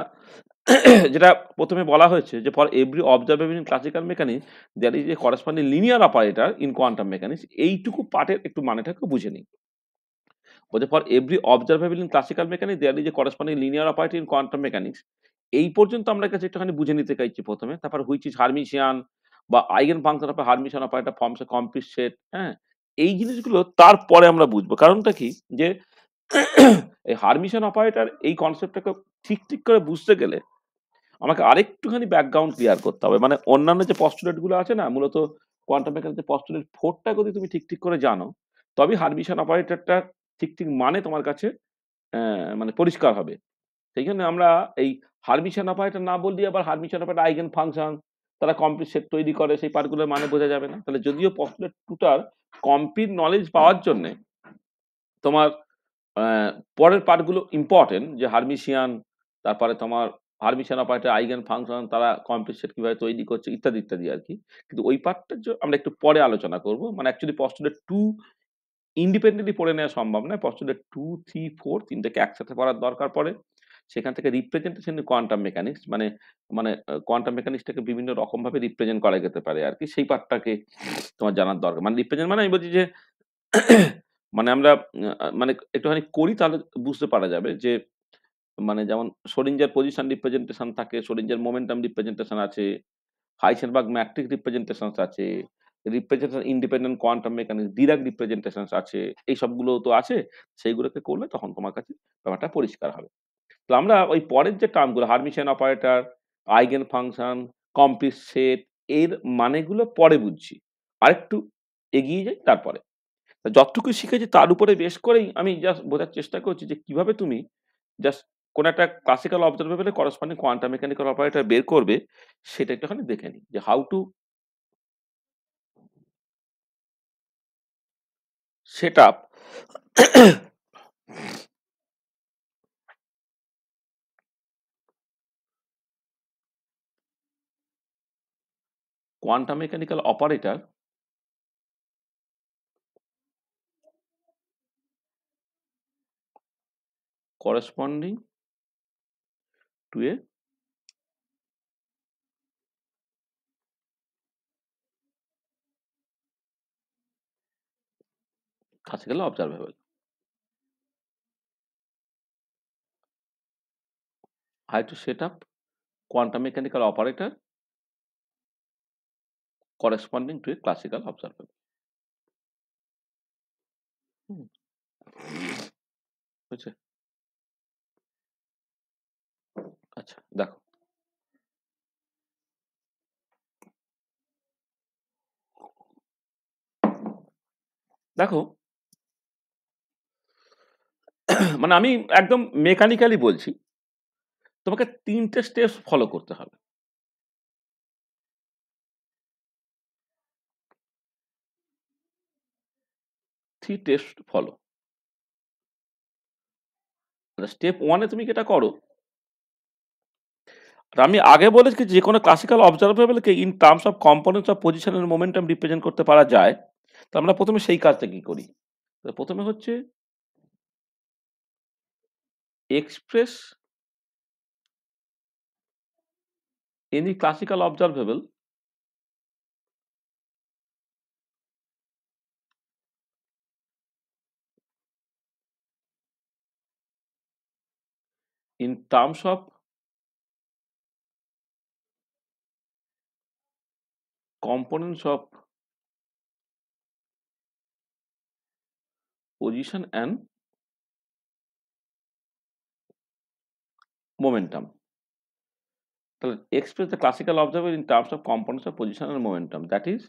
যেটা প্রথমে বলা হয়েছে যে for every observable in classical mechanics that is a corresponding linear operator in quantum mechanics এইটুকু পার্টের একটু মানেটাকে বুঝে নিই বলছে for every observable in classical mechanics there is a corresponding linear operator in quantum mechanics এই পর্যন্ত আমরা কাছে একটুখানি বুঝে নিতে চাইছি প্রথমে তারপর হুইচ ইজ হার্মিশিয়ান বা eigenfunction of Hermitian operator forms a complete set হ্যাঁ এই জিনিসগুলো তারপরে আমরা বুঝবো কারণটা কি যে এই হারমিশন অপারেটার এই কনসেপ্টটাকে ঠিক ঠিক করে বুঝতে গেলে আমাকে আরেকটুখানি ব্যাকগ্রাউন্ড ক্লিয়ার করতে হবে মানে অন্যান্য যে পস্টুলেটগুলো আছে না মূলত কোয়ান্টাম মেকানিক্সের পস্টুলেট ফোরটা যদি তুমি ঠিক ঠিক করে জানো তবেই হারমিশন অপারেটারটা ঠিক ঠিক মানে তোমার কাছে মানে পরিষ্কার হবে সেই জন্য আমরা এই হারমিশন অপারেটর না বললে আবার হারমিশন অপারেটার আইগেন ফাংশন তারা কমপ্লিট সেট তৈরি করে সেই পার্টগুলোর মানে বোঝা যাবে না তাহলে যদিও পস্টুলেট টুটার কমপ্লিট নলেজ পাওয়ার জন্যে তোমার পরের পার্টগুলো ইম্পর্টেন্ট যে হার্মিশিয়ান তারপরে তোমার হার্মিশিয়ান অপারেটর আইগেন ফাংশন তারা কম্পিটিশন কীভাবে তৈরি করছে ইত্যাদি ইত্যাদি আর কি কিন্তু ওই পার্টটা আমরা একটু পরে আলোচনা করব মানে অ্যাকচুয়ালি পস্টুলেট টু ইন্ডিপেন্ডেন্টলি পড়ে নেওয়া সম্ভব নয় পস্টুলেট টু থ্রি ফোর তিনটাকে একসাথে পড়ার দরকার পড়ে সেখান থেকে রিপ্রেজেন্টেশন কোয়ান্টাম মেকানিক্স মানে মানে কোয়ান্টাম মেকানিক্সটাকে বিভিন্ন রকমভাবে রিপ্রেজেন্ট করা যেতে পারে আর কি সেই পার্টটাকে তোমার জানার দরকার মানে রিপ্রেজেন্ট মানে আমি বলছি যে মানে আমরা মানে একটুখানি করি তাহলে বুঝতে পারা যাবে যে মানে যেমন সোরিঞ্জার পজিশন রিপ্রেজেন্টেশন থাকে সরিঞ্জের মোমেন্টাম রিপ্রেজেন্টেশন আছে হাইসেনবার্গ ম্যাট্রিক রিপ্রেজেন্টেশন আছে representation independent quantum mechanic Dirac representation আছে এই সবগুলো তো আছে সেইগুলোকে করলে তখন তোমার কাছে ব্যাপারটা পরিষ্কার হবে তো আমরা ওই পরের যে টার্মগুলো Hermitian operator eigenfunction complete set এর মানেগুলো পরে বুঝছি আরেকটু এগিয়ে যাই তারপরে যতটুকু শিখেছি তার উপরে বেশ করেই আমি জাস্ট বোঝার চেষ্টা করছি যে কিভাবে তুমি জাস্ট কোনো একটা ক্লাসিক্যাল অবজারভেবলে করসপন্ডিং কোয়ান্টাম মেকানিক্যাল অপারেটর বের করবে সেটা ওখানে দেখে নিই যে how to set up quantum mechanical operator corresponding to a classical observable. I have to set up quantum mechanical operator corresponding to a classical observable. Hmm. আচ্ছা দেখো দেখো মানে আমি একদম মেকানিক্যালি বলছি তোমাকে তিনটে স্টেপস ফলো করতে হবে থ্রি টেস্ট ফলো স্টেপ ওয়ানে তুমি যেটা করো আমি আগে বলেছি যে কোনো ক্লাসিক্যাল অবজারভেবলকে in terms of components of পজিশনের মোমেন্টাম রিপ্রেজেন্ট করতে পারা যায় তো আমরা প্রথমে সেই কাজটা কী করি প্রথমে হচ্ছে express any classical observable in terms of components of position and momentum. So express the classical observer in terms of components of position and momentum. That is,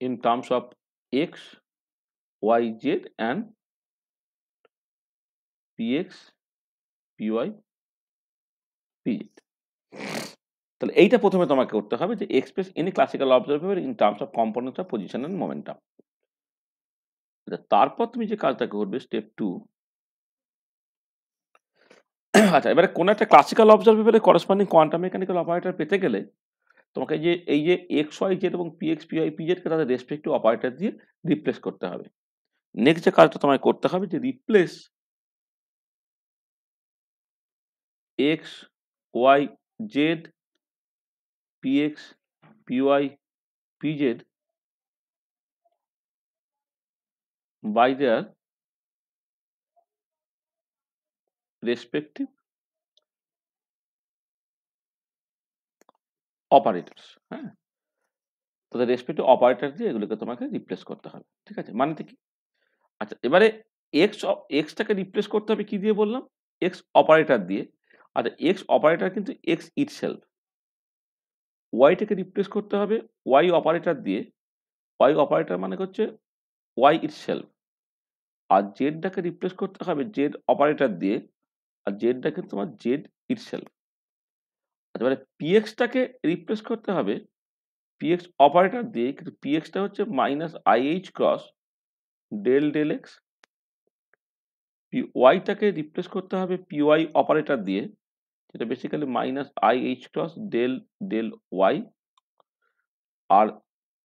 in terms of x, y, z and px, py, pz. তাহলে এইটা প্রথমে তোমাকে করতে হবে যে express any classical observable in terms of component of position and momentum তারপর তুমি যে কাজটা করবে স্টেপ টু আচ্ছা এবারে কোনো একটা ক্লাসিক্যাল অবজারভেবলের করসপন্ডিং কোয়ান্টাম মেকানিক্যাল অপারেটর পেতে গেলে তোমাকে যে এই যে এক্স ওয়াই জেড এবং পিএক্স পি ওয়াই জেডকে তাদের রেসপেক্টিভ অপারেটর দিয়ে রিপ্লেস করতে হবে নেক্সট যে কাজটা তোমায় করতে হবে যে replace x y z p x p y p z by their respective operators হ্যাঁ তাদের রেসপেক্টিভ অপারেটর দিয়ে এগুলোকে তোমাকে রিপ্লেস করতে হবে ঠিক আছে মানে কি আচ্ছা এবারে এক্স এক্সটাকে রিপ্লেস করতে হবে কি দিয়ে বললাম এক্স অপারেটর দিয়ে আচ্ছা এক্স অপারেটার কিন্তু এক্স ইট সেলফ ওয়াইটাকে রিপ্লেস করতে হবে ওয়াই অপারেটার দিয়ে ওয়াই অপারেটার মানে হচ্ছে ওয়াই ইট সেলফ আর জেডটাকে রিপ্লেস করতে হবে জেড অপারেটার দিয়ে আর জেডটা কিন্তু তোমার জেড সেলফ আচ্ছা মানে পিএক্সটাকে রিপ্লেস করতে হবে পিএক্স অপারেটার দিয়ে কিন্তু পিএক্সটা হচ্ছে minus i h cross del del x p ওয়াইটাকে রিপ্লেস করতে হবে পি ওয়াই অপারেটার দিয়ে এটা basically minus i h cross del del y আর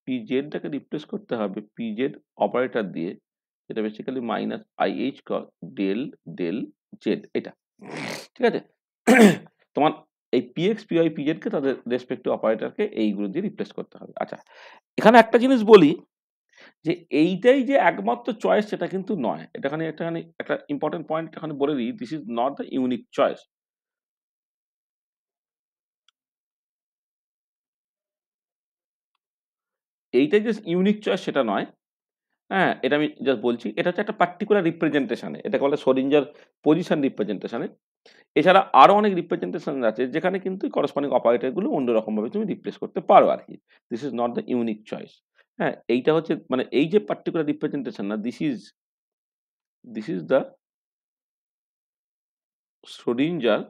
পি জেডটাকে রিপ্লেস করতে হবে পি জেড অপারেটর দিয়ে এটা basically minus i h cross del del z এটা ঠিক আছে তোমার এই পিএক্স পিওয়াই পিজেডকে তাদের রেসপেক্টিভ অপারেটরকে এইগুলো দিয়ে রিপ্লেস করতে হবে আচ্ছা এখানে একটা জিনিস বলি যে এইটাই যে একমাত্র চয়েস সেটা কিন্তু নয় এটাখানে একটাখানে একটা ইম্পর্টেন্ট পয়েন্ট এখানে বলে দিই this is not the unique choice এইটাই জাস্ট ইউনিক চয়েস সেটা নয় হ্যাঁ এটা আমি জাস্ট বলছি এটা হচ্ছে একটা পার্টিকুলার রিপ্রেজেন্টেশানে এটাকে বলে সরিঞ্জার পজিশন রিপ্রেজেন্টেশানে এছাড়া আরও অনেক রিপ্রেজেন্টেশন আছে যেখানে কিন্তু করসপন্ডিং অপারেটারগুলো অন্যরকমভাবে তুমি রিপ্লেস করতে পারো আর কি this is not the unique choice হ্যাঁ এইটা হচ্ছে মানে এই যে পার্টিকুলার রিপ্রেজেন্টেশন না this is this is the Schrodinger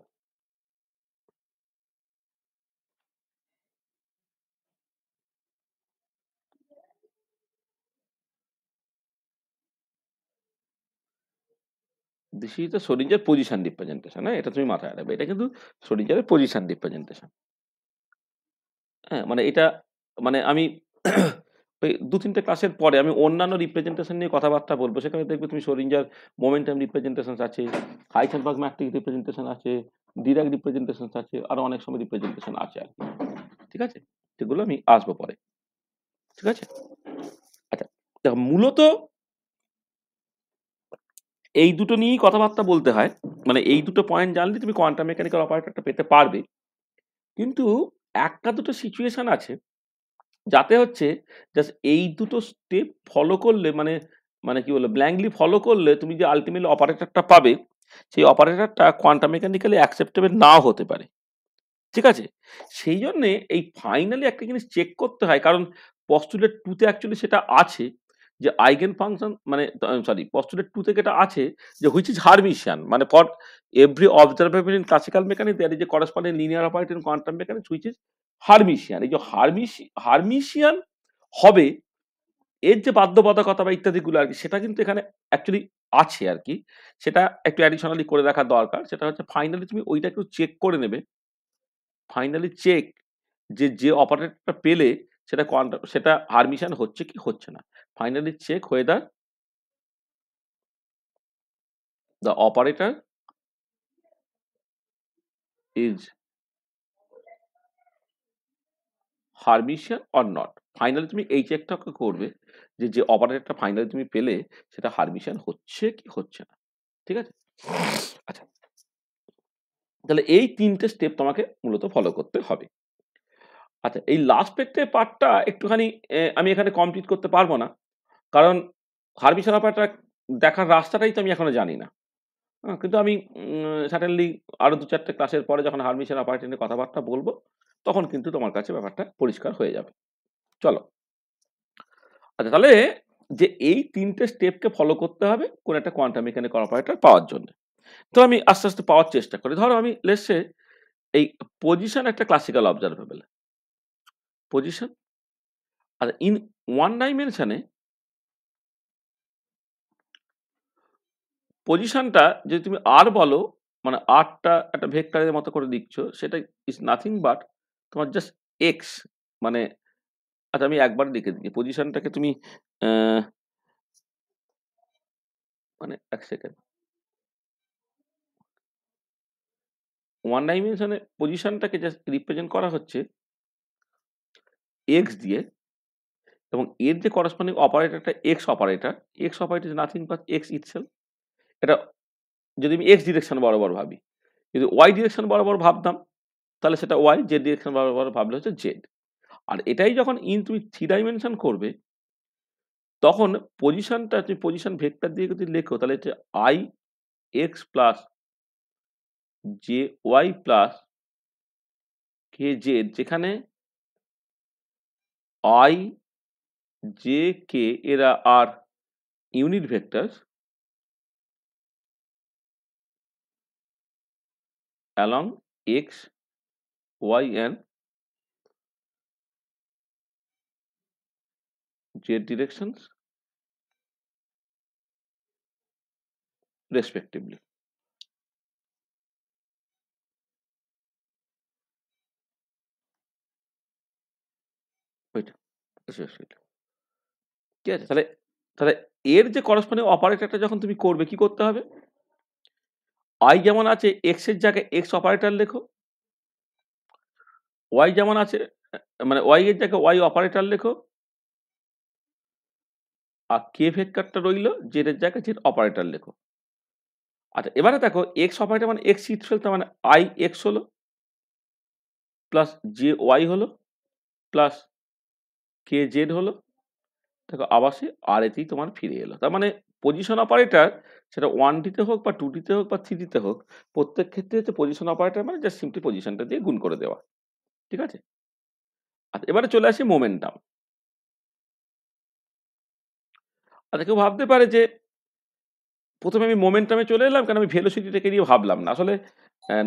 this is the Schrodinger position representation হ্যাঁ এটা তুমি মাথায় রাখবে এটা কিন্তু সোরিঞ্জারের পজিশন রিপ্রেজেন্টেশন হ্যাঁ মানে এটা মানে আমি ওই দু তিনটে ক্লাসের পরে আমি অন্যান্য রিপ্রেজেন্টেশন নিয়ে কথাবার্তা বলবো সেখানে দেখবে তুমি সরিঞ্জার মোমেন্টাম রিপ্রেজেন্টেশন আছে বাগ ম্যাট্রিক রিপ্রেজেন্টেশন আছে ডিরাক রিপ্রেজেন্টেশন আছে আরও অনেক সময় রিপ্রেজেন্টেশন আছে আর কি ঠিক আছে সেগুলো আমি আসবো পরে ঠিক আছে আচ্ছা মূলত এই দুটো নিয়েই কথাবার্তা বলতে হয় মানে এই দুটো পয়েন্ট জানলে তুমি কোয়ান্টাম মেকানিক্যাল অপারেটরটা পেতে পারবে কিন্তু একটা দুটো সিচুয়েশান আছে যাতে হচ্ছে জাস্ট এই দুটো স্টেপ ফলো করলে মানে মানে কি বলবো ব্ল্যাঙ্কলি ফলো করলে তুমি যে আলটিমেটলি অপারেটরটা পাবে সেই অপারেটরটা কোয়ান্টাম মেকানিক্যালি অ্যাকসেপ্টেবল নাও হতে পারে ঠিক আছে সেই জন্যে এই ফাইনালি একটা জিনিস চেক করতে হয় কারণ পস্টুলেট টুতে অ্যাকচুয়ালি সেটা আছে যে আইগেন ফাংশন মানে সরি পস্টুলেট টু থেকে এটা আছে যে হুইচ ইজ হারমিশিয়ান মানে for every observable in classical mechanic there is a corresponding linear operator in quantum mechanics which is Hermitian এই যে হারমিশি হারমিশিয়ান হবে এর যে বাধ্যবাধকতা বা ইত্যাদিগুলো আর কি সেটা কিন্তু এখানে অ্যাকচুয়ালি আছে আর কি সেটা একটু অ্যাডিশনালি করে দেখা দরকার সেটা হচ্ছে ফাইনালি তুমি ওইটা একটু চেক করে নেবে ফাইনালি চেক যে যে অপারেটরটা পেলে সেটা কোয়ান্টাম সেটা হারমিশিয়ান হচ্ছে কি হচ্ছে না finally check whether the operator is Hermitian or not finally তুমি এই চেকটা করবে যে যে অপারেটরটা ফাইনালি তুমি পেলে সেটা হারমিশিয়ান হচ্ছে কি হচ্ছে না ঠিক আছে আচ্ছা তাহলে এই তিনটে স্টেপ তোমাকে মূলত ফলো করতে হবে আচ্ছা এই লাস্ট পেক্টের পার্টটা একটুখানি আমি এখানে কমপ্লিট করতে পারবো না কারণ হার্বি সরাপাটা দেখার রাস্তাটাই তো আমি এখনও জানি না হ্যাঁ কিন্তু আমি সাটেনলি আরও দু চারটে ক্লাসের পরে যখন হার্বি সোনাপাটা নিয়ে কথাবার্তা বলবো তখন কিন্তু তোমার কাছে ব্যাপারটা পরিষ্কার হয়ে যাবে চলো আচ্ছা তাহলে যে এই তিনটে স্টেপকে ফলো করতে হবে কোন একটা কোয়ান্টাম মেকানিক অপারেটর পাওয়ার জন্য তো আমি আস্তে আস্তে পাওয়ার চেষ্টা করি ধরো আমি লেসে এই পজিশন একটা ক্লাসিক্যাল অবজারভেবেল পজিশন আর ইন ওয়ান ডাইমেনশনে পজিশনটা যদি তুমি আর বলো মানে আরটা একটা ভেক্টরের মতো করে দিচ্ছ সেটা ইজ নাথিং বাট তোমার জাস্ট এক্স মানে আচ্ছা আমি একবার দেখে দিই পজিশনটাকে তুমি মানে এক সেকেন্ড ওয়ান ডাইমেনশনে পজিশনটাকে জাস্ট রিপ্রেজেন্ট করা হচ্ছে এক্স দিয়ে এবং এর যে করসপন্ডিং অপারেটারটা x operator x is nothing but x itself এটা যদি আমি এক্স ডিরেকশন বরাবর ভাবি যদি ওয়াই ডিরেকশন বরাবর ভাবতাম তাহলে সেটা ওয়াই জেড ডিরেকশন বরাবর ভাবলে হচ্ছে জেড আর এটাই যখন ইন তুমি থ্রি ডাইমেনশন করবে তখন পজিশনটা তুমি পজিশন ভেক্টর দিয়ে যদি লেখো তাহলে হচ্ছে i x plus j y plus k z যেখানে আই জে কে এরা আর unit vectors along x, y and z directions respectively. ঠিক আছে তাহলে তাহলে এর যে করসপন্ডিং অপারেটরটা যখন তুমি করবে কি করতে হবে আই যেমন আছে এক্সের জায়গায় এক্স অপারেটার লেখো ওয়াই যেমন আছে মানে ওয়াই এর জায়গায় ওয়াই অপারেটার লেখো আর কে ভেক্টরটা রইল জেডের জায়গায় জেড অপারেটার লেখো আচ্ছা এবারে দেখো এক্স অপারেটার মানে এক্স ইটসেল তার মানে আই এক্স হলো প্লাস জে ওয়াই হলো প্লাস কে জেড হলো দেখো আবার সে আর এতেই তোমার ফিরে এলো তার মানে পজিশন অপারেটার সেটা ওয়ান ডিতে হোক বা টু ডিতে হোক বা থ্রি ডিতে হোক প্রত্যেক ক্ষেত্রে হচ্ছে পজিশন অপারেটার মানে জাস্ট সিম্পলি পজিশনটা দিয়ে গুণ করে দেওয়া ঠিক আছে আচ্ছা এবারে চলে আসি মোমেন্টাম আচ্ছা কেউ ভাবতে পারে যে প্রথমে আমি মোমেন্টামে চলে এলাম কারণ আমি ভেলোসিটিটাকে নিয়ে ভাবলাম না আসলে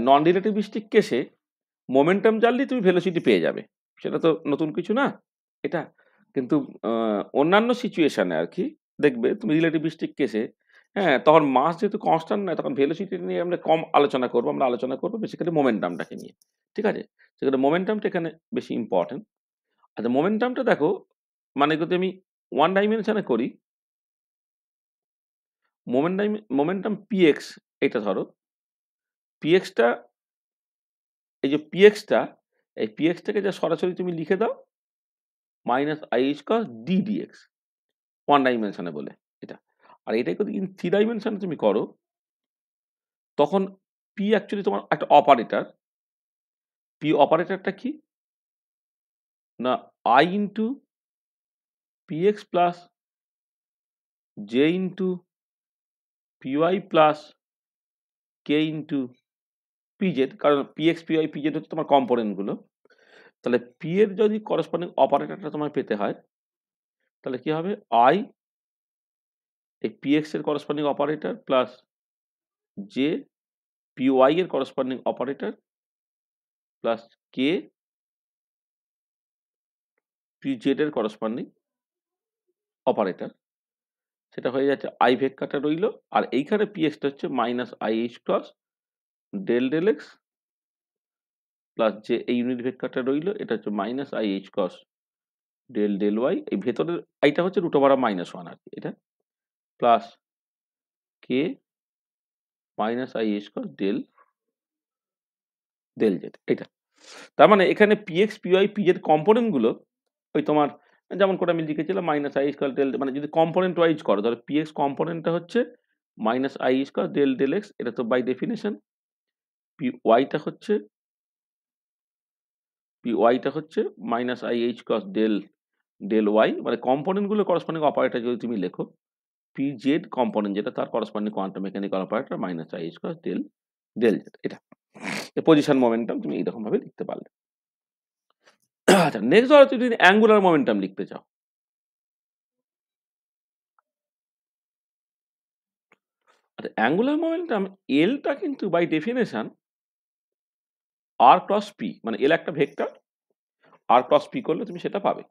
নন রিলেটিভিস্টিক কেসে মোমেন্টাম জানলেই তুমি ভেলোসিটি পেয়ে যাবে সেটা তো নতুন কিছু না এটা কিন্তু অন্যান্য সিচুয়েশানে আর কি দেখবে তুমি রিলেটিভিস্টিক কেসে হ্যাঁ তখন মাস যেহেতু কনস্ট্যান্ট নয় তখন ভেলোসিটি নিয়ে আমরা কম আলোচনা করবো আমরা আলোচনা করবো বেসিক্যালি মোমেন্টামটাকে নিয়ে ঠিক আছে সেখানে মোমেন্টামটা এখানে বেশি ইম্পর্টেন্ট আচ্ছা মোমেন্টামটা দেখো মানে যদি আমি ওয়ান ডাইমেনশানে করি মোমেন্ট মোমেন্টাম পিএক্স এটা ধরো পিএক্সটা এই যে পিএক্সটা এই পিএক্সটাকে যা সরাসরি তুমি লিখে দাও minus i d d d d x one ডাইমেনশনে বলে আর এটাই যদি ইন থ্রি ডাইমেনশন তুমি করো তখন পি অ্যাকচুয়ালি তোমার একটা অপারেটার পি অপারেটারটা কি না i into p x plus j into y plus k into p z কারণ পিএক্স পি পিজেড হচ্ছে তোমার কম্পোনেন্টগুলো তাহলে পি এর যদি করসপন্ডিং অপারেটরটা তোমার পেতে হয় তাহলে কি হবে আই এই পিএক্স এর corresponding operator plus j p y এর corresponding operator plus k z এর করসপন্ডিং অপারেটর সেটা হয়ে যাচ্ছে আই ভেক্কাটা রইল আর এইখানে পিএক্সটা হচ্ছে minus i h cross del del x plus যে এই ইউনিট ভেক্টরটা রইল এটা হচ্ছে minus i h cross del del y এই ভেতরের আইটা হচ্ছে রুট মাইনাস ওয়ান আর কি এটা plus k minus I square del del z এটা তার মানে এখানে পিএক্স পিওয়াই পি এর কম্পোনেন্টগুলো ওই তোমার যেমন কোটা আমি লিখেছিলাম মাইনাস আই স্কোয়ার ডেল মানে যদি কম্পোনেন্ট ওয়াইজ করো তাহলে পিএক্স কম্পোনেন্টটা হচ্ছে minus I square del del x এটা তো বাই ডেফিনেশন পি ওয়াইটা হচ্ছে পি ওয়াইটা হচ্ছে minus i h cross del del y মানে কম্পোনেন্টগুলো করসপন্ডিং অপারেটার যদি তুমি লেখো পি জেড কম্পোনেন্ট যেটা তার corresponding quantum mechanical operator minus I square del del z এটা পজিশন মোমেন্টাম তুমি এইরকমভাবে লিখতে পারলে আচ্ছা নেক্সট ধরো তুমি অ্যাঙ্গুলার মোমেন্টাম লিখতে চাও আচ্ছা অ্যাঙ্গুলার মোমেন্টাম এলটা কিন্তু বাই ডেফিনেশন আর ক্রস পি মানে এল একটা ভেক্টর আর ক্রস পি করলে তুমি সেটা পাবে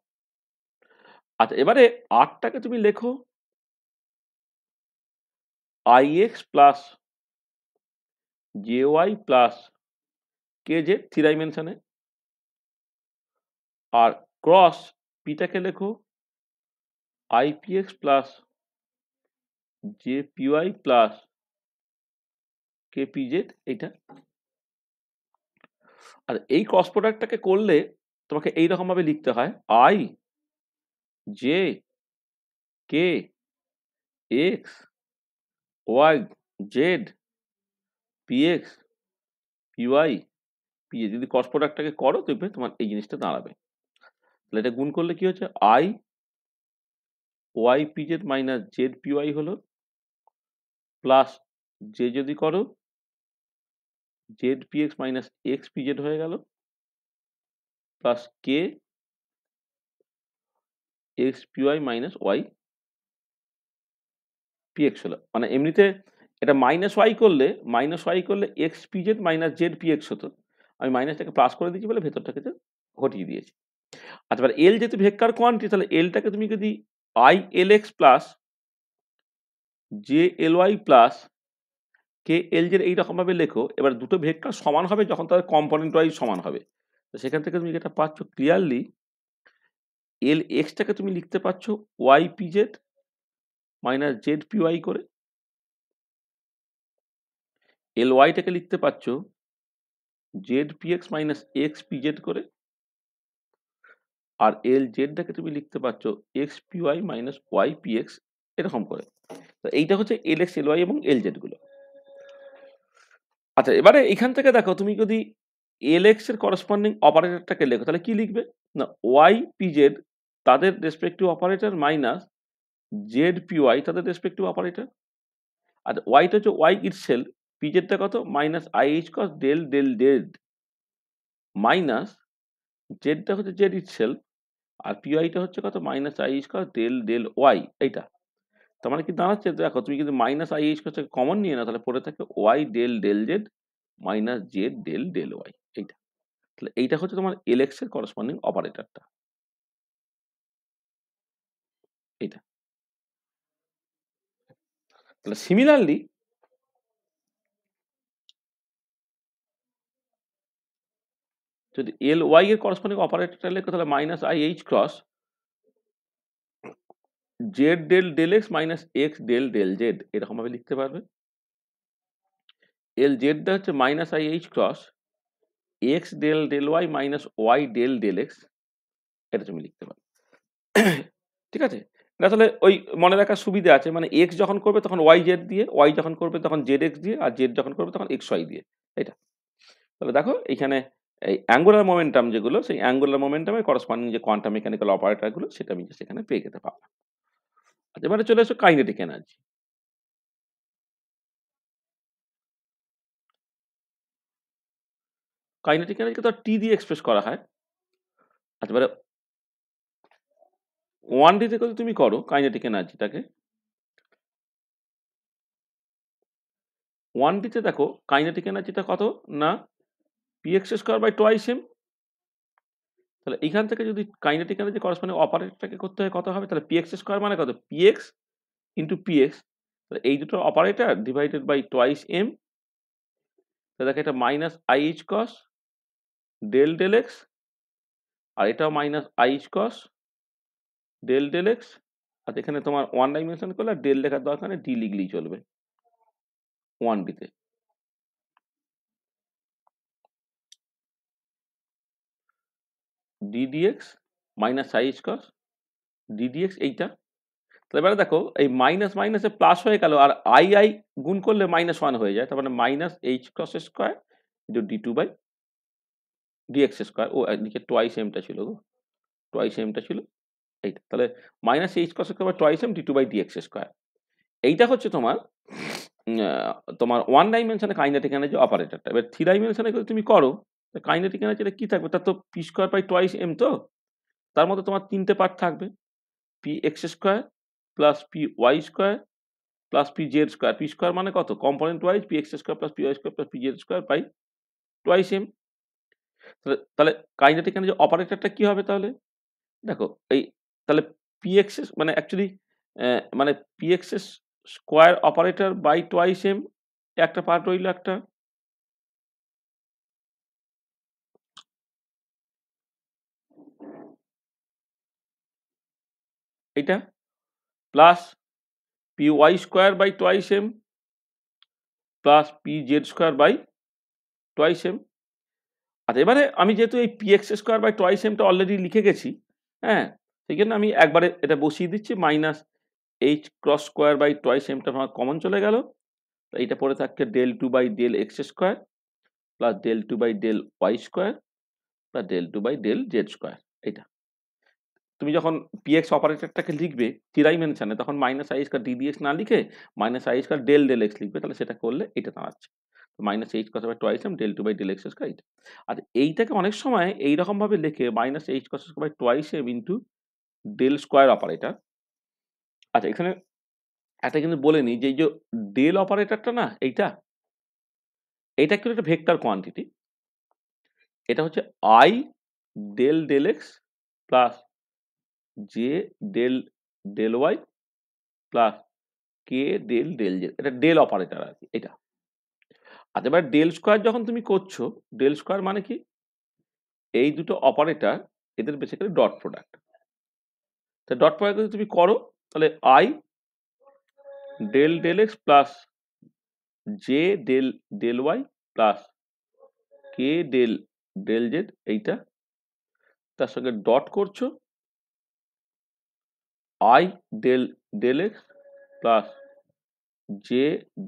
আচ্ছা এবারে আরটাকে তুমি লেখো i x plus j y plus k j three ডাইমেনশনে আর ক্রস পিটাকে লেখো i p x plus j p y plus k k p z এইটা আর এই ক্রস প্রোডাক্টটাকে করলে তোমাকে এইরকমভাবে লিখতে হয় i j k x y z p x p y পিএ যদি কস প্রোডাক্টটাকে করো দেখবে তোমার এই জিনিসটা দাঁড়াবে তাহলে এটা গুণ করলে কি হচ্ছে i y p z minus z p y হলো প্লাস জে যদি করো z p x minus x p z হয়ে গেল plus k x p y minus y p x হলো মানে এমনিতে এটা মাইনাস ওয়াই করলে মাইনাস ওয়াই করলে x p z minus z p x হতো আমি মাইনাসটাকে প্লাস করে দিয়েছি বলে ভেতরটাকে ঘটিয়ে দিয়েছি আচ্ছা এবার এল যেহেতু ভেক্কার কোয়ান্টিটি তাহলে এলটাকে তুমি যদি i l x plus j l y plus k l জের এইরকমভাবে লেখো এবার দুটো ভেক্কার সমান হবে যখন তাদের কম্পোনেন্ট ওয়াইজ সমান হবে তো সেখান থেকে তুমি যেটা পাচ্ছ ক্লিয়ারলি এল এক্সটাকে তুমি লিখতে পারছো y p z minus z p y করে এল ওয়াইটাকে লিখতে পারছ z p x minus x p z করে আর এল জেডটাকে তুমি লিখতে পারছ x p y minus y p x এরকম করে তো এইটা হচ্ছে এল এক্স এল ওয়াই এবং এল জেডগুলো আচ্ছা এবারে এখান থেকে দেখো তুমি যদি এল এক্স এর করসপন্ডিং অপারেটরটাকে লেখো তাহলে কি লিখবে না ওয়াই পি জেড তাদের respective operator minus z p y তাদের রেসপেক্টিভ অপারেটর আর ওয়াইটা হচ্ছে ওয়াই ইট সেল পি জেডটা কত minus i H cross del del ডেড মাইনাস জেডটা হচ্ছে জেড ইট সেল আর পি ওয়াইটা হচ্ছে কত minus i H cross del del y এইটা তোমার মানে কি দাঁড়াচ্ছে দেখো তুমি যদি মাইনাস আই এইচ কসটাকে কমন নিয়ে না তাহলে পড়ে থাকে Y del del z minus z del del y এইটা তাহলে এইটা হচ্ছে তোমার এলেক্সের করসপন্ডিং অপারেটরটা এটা তাহলে সিমিলারলি যদি এল ওয়াই এর করসপন্ডিং অপারেটরটা লেখো তাহলে minus i h cross z del del x minus x del del z এরকমভাবে লিখতে পারবে এল জেডটা হচ্ছে minus i h cross x del del y minus y del del x এটা তুমি লিখতে পারো ঠিক আছে আসলে ওই মনে রাখার সুবিধা আছে মানে এক্স যখন করবে তখন ওয়াই জেড দিয়ে ওয়াই যখন করবে তখন জেড এক্স দিয়ে আর জেড যখন করবে তখন এক্স ওয়াই দিয়ে এটা তাহলে দেখো এখানে এই অ্যাঙ্গুলার মোমেন্টাম যেগুলো সেই অ্যাঙ্গুলার মোমেন্টামে করসপন্ডিং যে কোয়ান্টাম মেকানিক্যাল অপারেটারগুলো সেটা আমি সেখানে পেয়ে যেতে পারলাম আচ্ছা এবারে চলে এসো কাইনেটিক এনার্জি কাইনেটিক এনার্জিকে তো টি দিয়ে এক্সপ্রেস করা হয় আচ্ছা এবারে ওয়ান ডিতে যদি তুমি করো কাইনেটিক এনার্জিটাকে ওয়ান ডিতে দেখো কাইনেটিক এনার্জিটা কত না p x square by twice m তাহলে এখান থেকে যদি কাইনেটিক এনার্জি করসপন্ডিং অপারেটরটাকে করতে হয় কত হবে তাহলে পি এক্স স্কোয়ার মানে কত p x into p x তাহলে এই দুটো operator divided by twice m তাহলে দেখো এটা minus i h cross del del x আর এটাও minus i h cross del del x আর এখানে তোমার ওয়ান ডাইমেনশন করলে ডেল লেখার দরকার নেই ডি লিখলেই চলবে ওয়ান ডিতে d d x minus psi square d d x এইটা তাহলে এবারে দেখো এই মাইনাস মাইনাসে প্লাস হয়ে গেল আর আই আই গুণ করলে মাইনাস ওয়ান হয়ে যায় তারপরে minus h cross square into d two by d x square ও এদিকে টোয়াই সেমটা ছিল গো টোয়াইস এমটা ছিল এইটা তাহলে মাইনাস এইচ কস হবে two m d two by d x square এইটা হচ্ছে তোমার তোমার ওয়ান ডাইমেনশনে কাইনেটিক এনার্জি অপারেটরটা এবার থ্রি ডাইমেনশনে যদি তুমি করো কাইনেটিক এনার্জি এটা কী থাকবে তার তো p square by twice m তো তার মধ্যে তোমার তিনটে পার্ট থাকবে p x square plus p y square plus p z square p square মানে কত component wise p x square plus p y square plus p z square by twice m তাহলে kinetic energy অপারেটরটা কী হবে তাহলে দেখো এই তাহলে পিএক্সএস মানে অ্যাকচুয়ালি মানে পিএক্সএস square operator by twice m একটা পার্ট রইল একটা এটা plus p y square by twice m plus p z square by twice m আচ্ছা এবারে আমি যেহেতু এই p x square by twice এমটা অলরেডি লিখে গেছি হ্যাঁ ঠিক আছে আমি একবারে এটা বসিয়ে দিচ্ছি minus h cross square by twice এমটা আমার কমন চলে গেল এইটা পরে থাকছে del two by del x square plus del two by del y square plus del two by del z square এইটা তুমি যখন পিএক্স অপারেটরটাকে লিখবে মেনশানে তখন মাইনাস আই স্কোয়ার ডিডিএক্স না লিখে minus I square del del x লিখবে তাহলে সেটা করলে এটা দাঁড়াচ্ছে minus H cross by twice m del two by del x square আর এইটাকে অনেক সময় এইরকমভাবে লেখে minus H cross by twice m into del square operator আচ্ছা এখানে একটা কিন্তু বলে নিই যে এই যে ডেল অপারেটারটা না এইটা এটা কিন্তু একটা ভেক্টর কোয়ান্টিটি এটা হচ্ছে i del del x plus j del del y plus k del del j এটা ডেল অপারেটার আর কি এটা আচ্ছা এবার ডেল স্কোয়ার যখন তুমি করছো ডেল স্কোয়ার মানে কি এই দুটো অপারেটার এদের বেসিক্যালি ডট প্রোডাক্ট তো ডট প্রোডাক্ট যদি তুমি করো তাহলে i del del x plus j del del y plus k del del z এইটা তার সঙ্গে ডট করছো i del del x plus j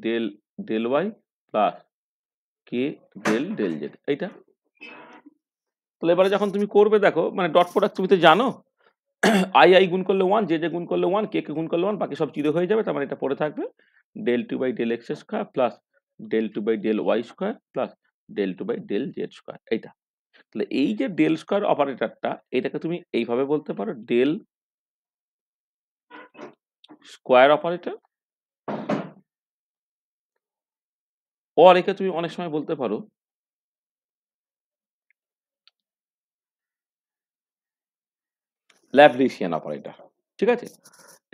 del del y plus k del del z এইটা তাহলে এবারে যখন তুমি করবে দেখো মানে ডট প্রোডাক্ট তুমি তো জানো আই আই গুণ করলে ওয়ান যে যে গুণ করলে ওয়ান কে কে গুণ করলে ওয়ান বাকি সব চিরে হয়ে যাবে তার মানে এটা পড়ে থাকবে del two by del x square plus del two by del y square plus del two by del z square এইটা তাহলে এই যে ডেল স্কোয়ার অপারেটরটা এটাকে তুমি এইভাবে বলতে পারো ডেল স্কোয়ার অপারেটর আর একে তুমি অনেক সময় বলতে পারো ল্যাবলিশিয়ান অপারেটর ঠিক আছে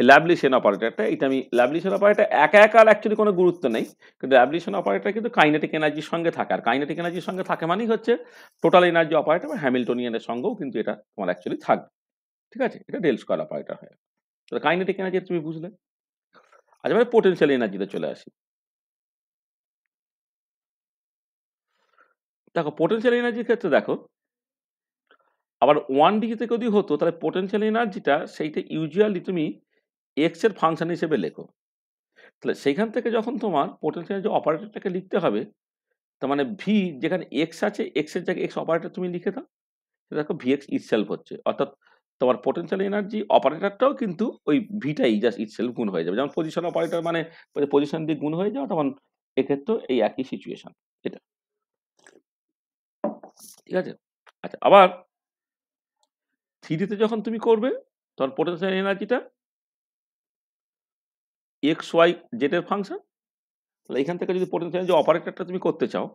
ল্যাবলিশিয়ান অপারেটারটা এটা আমি ল্যাবলিশিয়ান অপারেটার একা একা আর অ্যাকচুয়ালি কোনো গুরুত্ব নেই কিন্তু ল্যাবলিশিয়ান অপারেটার কিন্তু কাইনেটিক এনার্জির সঙ্গে থাকে আর কাইনেটিক এনার্জির সঙ্গে থাকে মানেই হচ্ছে টোটাল এনার্জি অপারেটর বা হ্যামিল্টনিয়ানের সঙ্গেও কিন্তু এটা তোমার অ্যাকচুয়ালি থাকবে ঠিক আছে এটা ডেল স্কোয়ার অপারেটর হয় তো কাইনেটিক এনার্জি তুমি বুঝলে আচ্ছা মানে পোটেন্সিয়াল এনার্জিতে চলে আসি দেখো পোটেন্সিয়াল এনার্জির ক্ষেত্রে দেখো আবার ওয়ান ডিগ্রি যদি হতো তাহলে পোটেনশিয়াল এনার্জিটা সেইটা ইউজুয়ালি তুমি এক্সের ফাংশন হিসেবে লেখো তাহলে সেইখান থেকে যখন তোমার পোটেনশিয়াল যে অপারেটরটাকে লিখতে হবে তার মানে ভি যেখানে এক্স আছে এক্সের জায়গায় এক্স অপারেটর তুমি লিখে দাও সেটা দেখো ভি এক্স ইটসেলফ হচ্ছে অর্থাৎ তোমার পোটেনশিয়াল এনার্জি অপারেটরটাও কিন্তু ওই ভিটাই জাস্ট ইটসেলফ গুণ হয়ে যাবে যেমন পজিশন অপারেটর মানে পজিশন দিয়ে গুণ হয়ে যাওয়া তখন এক্ষেত্রেও এই একই সিচুয়েশন এটা ঠিক আছে আচ্ছা আবার থ্রিতে যখন তুমি করবে তখন পোটেনশিয়াল এনার্জিটা এক্স ওয়াই জেটের ফাংশন তাহলে এখান থেকে যদি পোটেনশিয়াল যে অপারেটরটা তুমি করতে চাও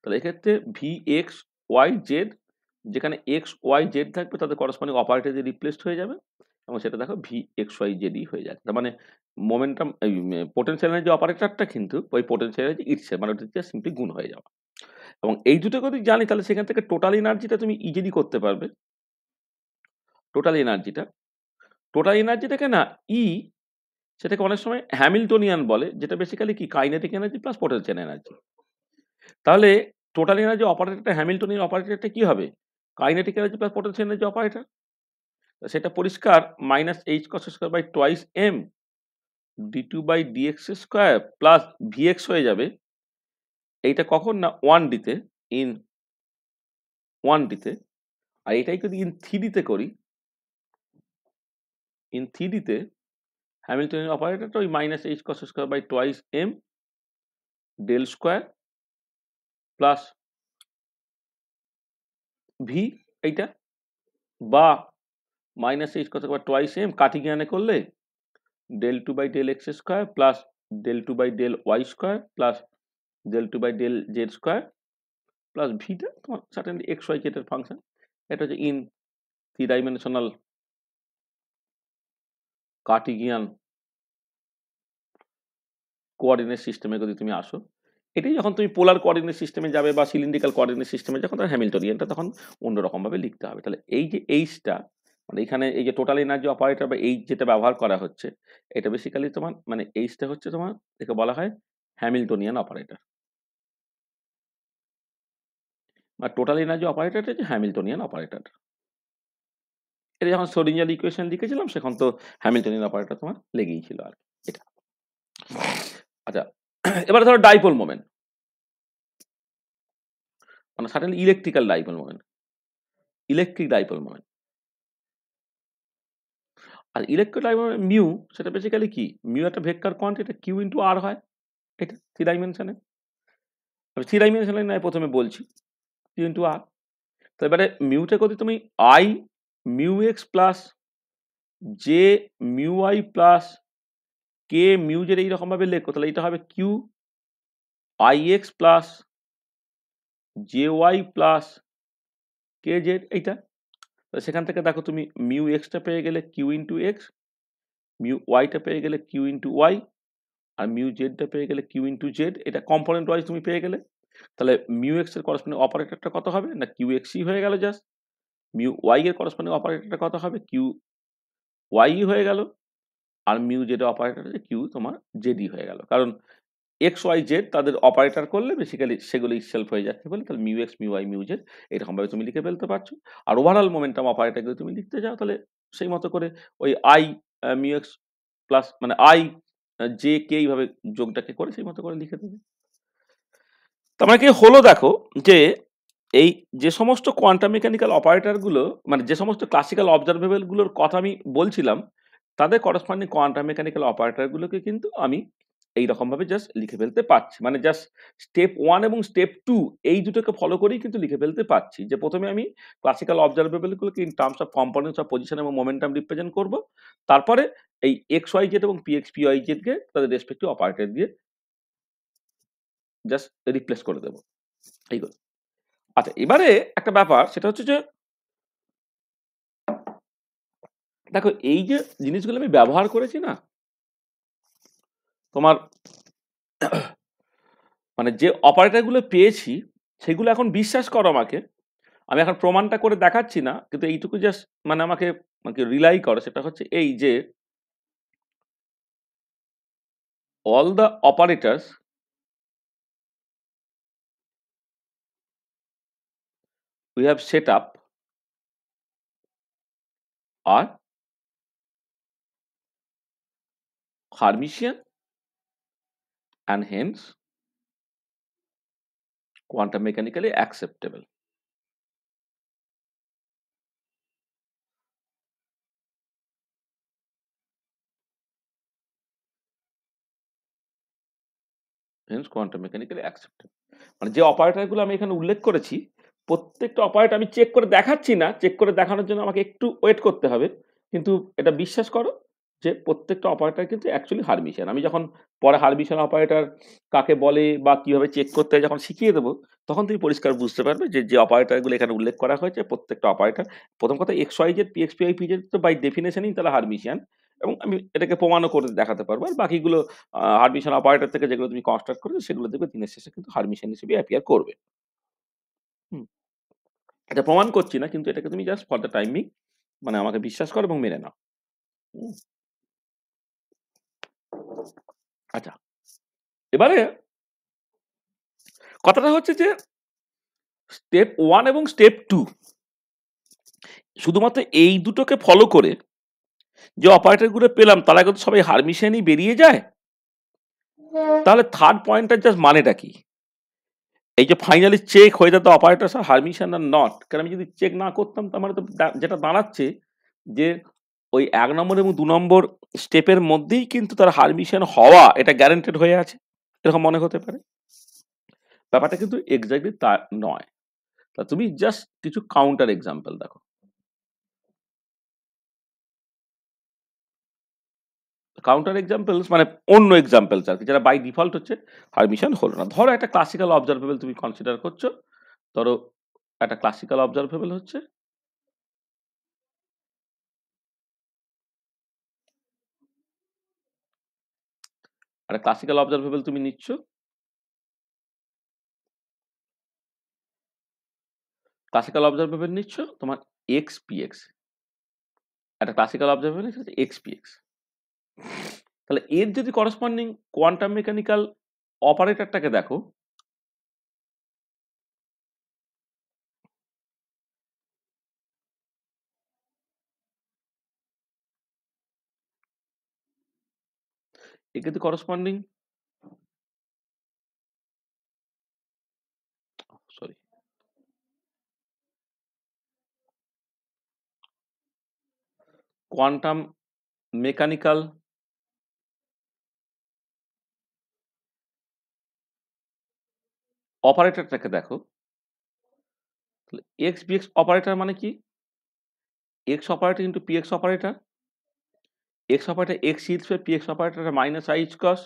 তাহলে এক্ষেত্রে ভি এক্স ওয়াই জেড যেখানে এক্স ওয়াই জেড থাকবে তাদের করসপন্ডিং অপারেটার দিয়ে রিপ্লেসড হয়ে যাবে এবং সেটা দেখো ভি এক্স ওয়াই জেডই হয়ে যাচ্ছে তার মানে মোমেন্টাম পোটেনশিয়াল এনার্জি অপারেটরটা কিন্তু ওই পোটেনশিয়াল এনার্জি ইটসে মানে ওটা সিম্পলি গুণ হয়ে যাওয়া এবং এই দুটো যদি জানি তাহলে সেখান থেকে টোটাল এনার্জিটা তুমি ইজিলি করতে পারবে টোটাল এনার্জিটা টোটাল এনার্জিটাকে না ই e সেটাকে অনেক সময় হ্যামিল্টনিয়ান বলে যেটা বেসিক্যালি কি kinetic energy plus potential energy তাহলে টোটাল এনার্জি অপারেটরটা হ্যামিল্টনিয়ান অপারেটরটা কি হবে kinetic energy plus potential energy operator সেটা পরিষ্কার minus H cross square by twice m d two by d x square plus v x হয়ে যাবে এইটা কখন না ওয়ান ডিতে ইন ওয়ান ডিতে আর এটাই যদি ইন থ্রি ডিতে করি ইন থ্রি ডিতে হ্যামিল্টনের অপারেটারটা ওই minus H cross square by twice m del square plus v এইটা বা minus H cross square twice m কাঠি জ্ঞানে করলে del two by del x square plus del two by del y square plus del two by del z square plus ভিটা তোমার certainly x y জেটের function এটা হচ্ছে in three dimensional Cartesian coordinate সিস্টেমে যদি তুমি আসো এটাই যখন তুমি পোলার কোঅর্ডিনেট সিস্টেমে যাবে বা সিলিন্ড্রিক্যাল কোঅর্ডিনেট সিস্টেমে যখন তার হ্যামিল্টোরিয়ানটা তখন অন্যরকমভাবে লিখতে হবে তাহলে এই যে এইচটা মানে এখানে এই যে টোটাল এনার্জি অপারেটর বা এইচ যেটা ব্যবহার করা হচ্ছে এটা বেসিক্যালি তোমার মানে এইচটা হচ্ছে তোমার একে বলা হয় হ্যামিল্টোনিয়ান অপারেটর আর টোটাল এনার্জি অপারেটার হচ্ছে হ্যামিল্টনিয়ান অপারেটর এটা যখন সোডিঞ্জাল ইকুয়েশন লিখেছিলাম সেখান তো হ্যামিল্টনিয়ান অপারেটর তোমার লেগেই ছিল আর এটা আচ্ছা এবারে ধরো ডাইপোল মোমেন্ট মানে certainly electrical dipole moment electric dipole moment আর ইলেকট্রিক ইলেকট্রোডাইভ মিউ সেটা বেসিক্যালি কি মিউ একটা vector quantity q into r হয় এটা থ্রি ডাইমেনশনে আর থ্রি ডাইমেনশনে নয় প্রথমে বলছি ইন্টু আর তো এবারে মিউটা কত তুমি i mu x plus j mu i plus k mu z এইরকমভাবে লেখো তাহলে এটা হবে q i x plus j y plus k z এইটা সেখান থেকে দেখো তুমি মিউ এক্সটা পেয়ে গেলে কিউ ইন্টু এক্স মিউ ওয়াইটা পেয়ে গেলে কিউ ইন্টু ওয়াই আর মিউ জেডটা পেয়ে গেলে কিউ ইন্টু জেড এটা কম্পোনেন্ট ওয়াইজ তুমি পেয়ে গেলে তাহলে মিউ এক্স এর করসপন্ডিং অপারেটরটা কত হবে না কিউ এক্সই হয়ে গেল জাস্ট মিউ ওয়াই এর করসপন্ডিং অপারেটরটা কত হবে কিউ ওয়াই হয়ে গেল আর মিউ যেটা অপারেটর আছে কিউ তোমার জেডি হয়ে গেল কারণ এক্স ওয়াই জেড তাদের অপারেটর করলে বেসিক্যালি সেগুলো সেলফ হয়ে যাচ্ছে বলে তাহলে mu x mu y mu z এরকমভাবে তুমি লিখে ফেলতে পারছো আর ওভারঅল মোমেন্টাম যদি তুমি লিখতে যাও তাহলে সেই মতো করে ওই আই মিউ এক্স প্লাস মানে আই যে কে এইভাবে যোগটাকে করে সেই মতো করে লিখে দেবে তার মানে কি হলো দেখো যে এই যে সমস্ত কোয়ান্টাম মেকানিক্যাল অপারেটরগুলো মানে যে সমস্ত ক্লাসিক্যাল অবজারভেবলগুলোর কথা আমি বলছিলাম তাদের করসপন্ডিং কোয়ান্টাম মেকানিক্যাল অপারেটরগুলোকে কিন্তু আমি এই রকমভাবে জাস্ট লিখে ফেলতে পারছি মানে জাস্ট স্টেপ ওয়ান এবং স্টেপ টু এই দুটোকে ফলো করেই কিন্তু লিখে ফেলতে পারছি যে প্রথমে আমি ক্লাসিক্যাল অবজারভেবলগুলোকে in terms of components of position এবং মোমেন্টাম রিপ্রেজেন্ট করব তারপরে এই এক্স ওয়াই জেড এবং এক্স পি ওয়াই জেডকে তাদের রেসপেক্টিভ অপারেটর দিয়ে জাস্ট রিপ্লেস করে দেবো এইগুলো আচ্ছা এবারে একটা ব্যাপার সেটা হচ্ছে যে দেখো এই যে জিনিসগুলো আমি ব্যবহার করেছি না তোমার মানে যে অপারেটারগুলো পেয়েছি সেগুলো এখন বিশ্বাস করো আমাকে আমি এখন প্রমাণটা করে দেখাচ্ছি না কিন্তু এইটুকু জাস্ট মানে আমাকে মানে রিলাই করো সেটা হচ্ছে এই যে all the operators we have set up our Hermitian and hence quantum mechanically acceptable. hence quantum mechanically acceptable মানে যে অপারেটরগুলো আমি এখানে উল্লেখ করেছি প্রত্যেকটা অপারেটর আমি চেক করে দেখাচ্ছি না চেক করে দেখানোর জন্য আমাকে একটু ওয়েট করতে হবে কিন্তু এটা বিশ্বাস করো যে প্রত্যেকটা অপারেটর কিন্তু অ্যাকচুয়ালি হারমিশন আমি যখন পরে হারমিশন অপারেটার কাকে বলে বা কীভাবে চেক করতে হয় যখন শিখিয়ে দেবো তখন তুমি পরিষ্কার বুঝতে পারবে যে যে অপারেটারগুলো এখানে উল্লেখ করা হয়েছে প্রত্যেকটা অপারেটার প্রথম কথা x y z p x p y p z তো বাই ডেফিনেশনই তারা হারমিশিয়ান এবং আমি এটাকে প্রমাণও করে দেখাতে পারবো আর বাকিগুলো হারমিশন অপারেটার থেকে যেগুলো তুমি কনস্ট্রাক্ট করবে সেগুলো দেখবে দিনের শেষে কিন্তু হারমিশন হিসেবে অ্যাপিয়ার করবে এটা প্রমাণ করছি না কিন্তু এটাকে তুমি জাস্ট ফর দ্য টাইমিং মানে আমাকে বিশ্বাস করো এবং মেনে নাও আচ্ছা এবারে কথাটা হচ্ছে যে স্টেপ ওয়ান এবং স্টেপ টু শুধুমাত্র এই দুটোকে ফলো করে যে অপারেটরগুলো পেলাম তার আগে তো সবাই হারমিশনই বেরিয়ে যায় হ্যাঁ। তাহলে থার্ড পয়েন্টটার জাস্ট মানেটা কি এই যে ফাইনালি চেক হয়ে যেত অপারেটর আর হারমিশন আর নট কারণ আমি যদি চেক না করতাম তো আমার তো যেটা দাঁড়াচ্ছে যে ওই এক নম্বর এবং দু নম্বর স্টেপের মধ্যেই কিন্তু তার হারমিশন হওয়া এটা গ্যারেন্টেড হয়ে আছে এরকম মনে হতে পারে ব্যাপারটা কিন্তু এক্স্যাক্টলি তা নয় তা তুমি জাস্ট কিছু কাউন্টার এক্সাম্পল দেখো কাউন্টার এক্সাম্পলস মানে অন্য এক্সাম্পলস আর কি যারা বাই ডিফল্ট হচ্ছে হারমিশন হলো না ধরো একটা ক্লাসিক্যাল অবজারভেবল তুমি কনসিডার করছো ধরো একটা ক্লাসিক্যাল অবজারভেবল হচ্ছে আর ক্লাসিক্যাল অবজারভেবল তুমি নিচ্ছ ক্লাসিক্যাল অবজারভেবল নিচ্ছ তোমার এক্স পি এক্স একটা classical observable x p x তাহলে এর যদি করসপন্ডিং কোয়ান্টাম মেকানিক্যাল অপারেটরটাকে দেখো তো করসপন্ডিং সরি কোয়ান্টাম মেকানিক্যাল অপারেটরটাকে দেখো তাহলে এক্স বিএক্স অপারেটর মানে কি x operator into p x operator x operator x is p p x operator minus i cross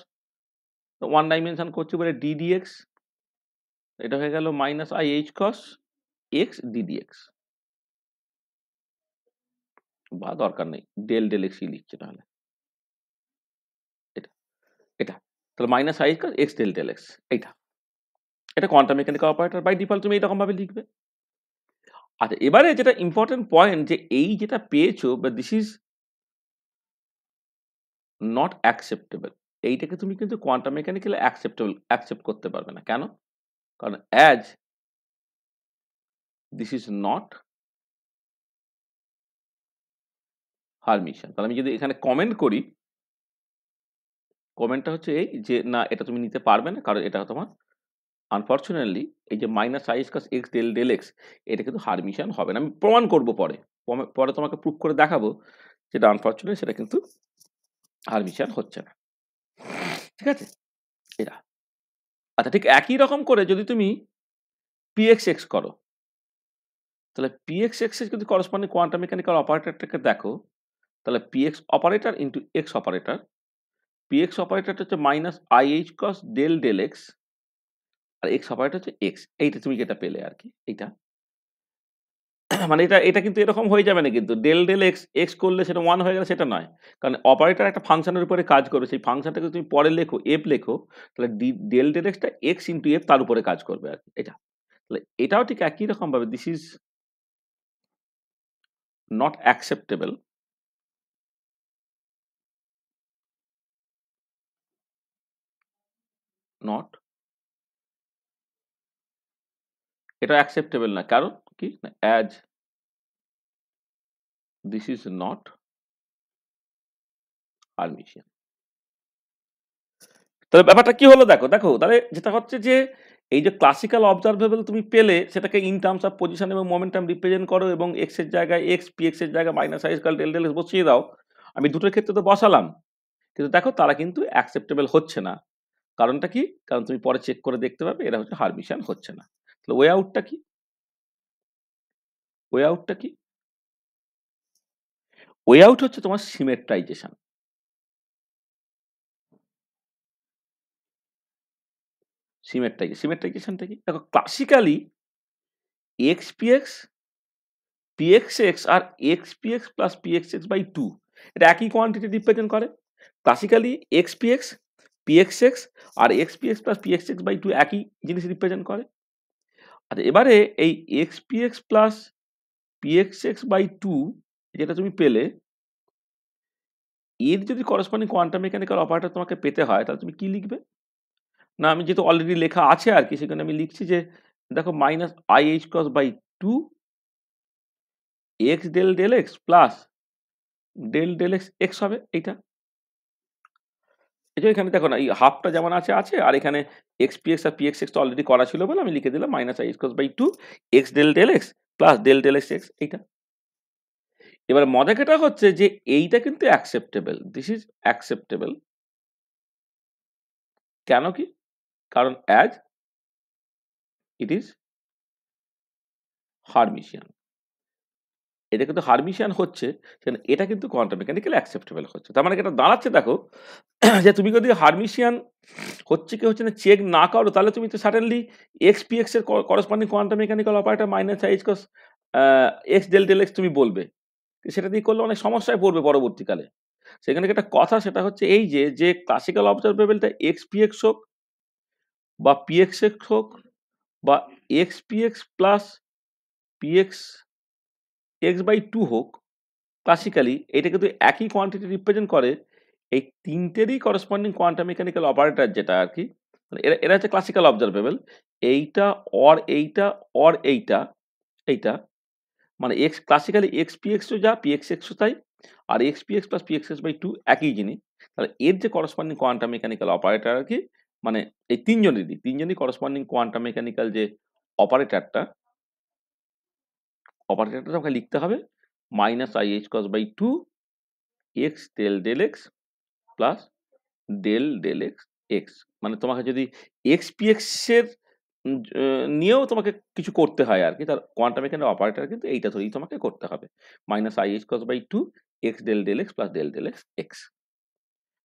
one dimension করছি বলে ডিডিএক্স এটা হয়ে গেল minus i H cross x d d x বা দরকার নেই ডেল ডেল এক্সি লিখছে তাহলে এটা এটা তাহলে minus i cross x del del x এইটা এটা quantum mechanical operator by default তুমি এইরকমভাবে লিখবে আচ্ছা এবারে যেটা ইম্পর্টেন্ট পয়েন্ট যে এই যেটা পেয়েছো বা দিস ইজ নট অ্যাকসেপ্টেবল এইটাকে তুমি কিন্তু কোয়ান্টাম মেকানিক্যাল অ্যাকসেপ্টেবল অ্যাকসেপ্ট করতে পারবে না কেন কারণ as this is not Hermitian তাহলে আমি যদি এখানে কমেন্ট করি কমেন্টটা হচ্ছে এই যে না এটা তুমি নিতে পারবে না কারণ এটা তোমার আনফর্চুনেটলি এই যে মাইনাস আই স্কস এক্স ডেল ডেল এক্স এটা কিন্তু হারমিশন হবে না আমি প্রমাণ করব পরে পরে তোমাকে প্রুফ করে দেখাবো যেটা আনফর্চুনেট সেটা কিন্তু হারমিশন হচ্ছে না ঠিক আছে এটা আচ্ছা ঠিক একই রকম করে যদি তুমি পিএক্স এক্স করো তাহলে পিএক্স এক্স যদি করসপন্ডিং কোয়ান্টাম মেকানিক্যাল অপারেটরটাকে দেখো তাহলে p x operator into x operator p x অপারেটারটা হচ্ছে minus H cross del del x আর এক্স অপারেটর হচ্ছে এক্স এইটা তুমি যেটা পেলে আর কি এইটা *coughs* মানে এটা এটা কিন্তু এরকম হয়ে যাবে না কিন্তু ডেল ডেল এক্স এক্স করলে সেটা ওয়ান হয়ে গেলে সেটা নয় কারণ অপারেটার একটা ফাংশনের উপরে কাজ করবে সেই ফাংশনটাকে তুমি পরে লেখো এফ লেখো তাহলে ডি ডেল ডেল এক্সটা এক্স ইন্টু এফ তার উপরে কাজ করবে আর কি এটা তাহলে এটাও ঠিক একই রকমভাবে this is not acceptable not এটা অ্যাকসেপ্টেবল না কারণ কি as this is not Hermitian তাহলে ব্যাপারটা কি হলো দেখো দেখো তাহলে যেটা হচ্ছে যে এই যে ক্লাসিক্যাল অবজারভেবল তুমি পেলে সেটাকে ইন টার্মস অফ পজিশন এবং মোমেন্টাম রিপ্রেজেন্ট করো এবং এক্স এর জায়গায় এক্স পি এক্স এর জায়গায় মাইনাস আইস কাল ডেল ডেল বসিয়ে দাও আমি দুটোর ক্ষেত্রে তো বসালাম কিন্তু দেখো তারা কিন্তু অ্যাকসেপ্টেবল হচ্ছে না কারণটা কি কারণ তুমি পরে চেক করে দেখতে পাবে এরা হচ্ছে হারমিশন হচ্ছে না ওয়ে আউটটা কি ওয়ে আউটটা কি ওয়ে আউট হচ্ছে তোমার সিমেট্রাইজেশন সিমেট্রাইজ সিমেট্রাইজেশনটা কি দেখো classically x p x p x x আর x p x plus P x by two এটা একই কোয়ান্টিটি রিপ্রেজেন্ট করে classically x p x p x x আর x p x plus P x x by two একই জিনিস represent করে আচ্ছা এবারে এই x p x plus P x x by two যেটা তুমি পেলে এর যদি করসপন্ডিং কোয়ান্টাম মেকানিক্যাল অপারেটার তোমাকে পেতে হয় তাহলে তুমি কি লিখবে না আমি যেহেতু অলরেডি লেখা আছে আর কি সেখানে আমি লিখছি যে দেখো minus i h cross by two x del del x plus del del x x হবে এইটা এই যে এখানে দেখো না এই হাফটা যেমন আছে আছে আর এখানে এক্স পি এক্স আর পি এক্স এক্স তো অলরেডি করা ছিল বলে আমি লিখে দিলাম minus I square by two x del del x plus del del x x এইটা এবার মজা কেটা হচ্ছে যে এইটা কিন্তু অ্যাকসেপ্টেবল দিস ইজ অ্যাকসেপ্টেবল কেন কি কারণ অ্যাজ ইট ইজ হারমিশিয়ান এটা কিন্তু হারমিশিয়ান হচ্ছে এটা কিন্তু কোয়ান্টাম মেকানিক্যালি অ্যাকসেপ্টেবল হচ্ছে তার মানে এটা দাঁড়াচ্ছে দেখো *clears throat* যে তুমি যদি হারমিশিয়ান হচ্ছে কি হচ্ছে না চেক না করো তাহলে তুমি তো সাডেনলি এক্স পি এক্সের corresponding quantum mechanical operator minus i h cross x del del x তুমি বলবে সেটা দিয়ে করলে অনেক সমস্যায় পড়বে পরবর্তীকালে সেখানে একটা কথা সেটা হচ্ছে এই যে যে ক্লাসিক্যাল অবজারভেবলটা এক্স পি এক্স হোক বা পি এক্স এক্স হোক বা x p x plus P x x by two হোক ক্লাসিক্যালি এটা কিন্তু একই কোয়ান্টিটি রিপ্রেজেন্ট করে এই তিনটেরই করসপন্ডিং কোয়ান্টাম মেকানিক্যাল অপারেটার যেটা আর কি মানে এরা এরা হচ্ছে ক্লাসিক্যাল অবজারভেবল এইটা অর এইটা অর এইটা এইটা মানে এক্স ক্লাসিক্যালি এক্স পি এক্সও যা পি এক্স এক্সও তাই আর x p x plus P x x by two একই জিনিস তাহলে এর যে করসপন্ডিং কোয়ান্টাম মেকানিক্যাল অপারেটার আর কি মানে এই তিনজনেরই তিনজনই করসপন্ডিং কোয়ান্টাম মেকানিক্যাল যে অপারেটারটা অপারেটারটা আমাকে লিখতে হবে minus i H cross by two x del del x plus del del x x মানে তোমাকে যদি এক্স পি এক্সের নিয়েও তোমাকে কিছু করতে হয় আর কি তার কোয়ান্টাম এখানে অপারেটার কিন্তু এইটা ধরেই তোমাকে করতে হবে minus i H cross by two x del del x plus del del x x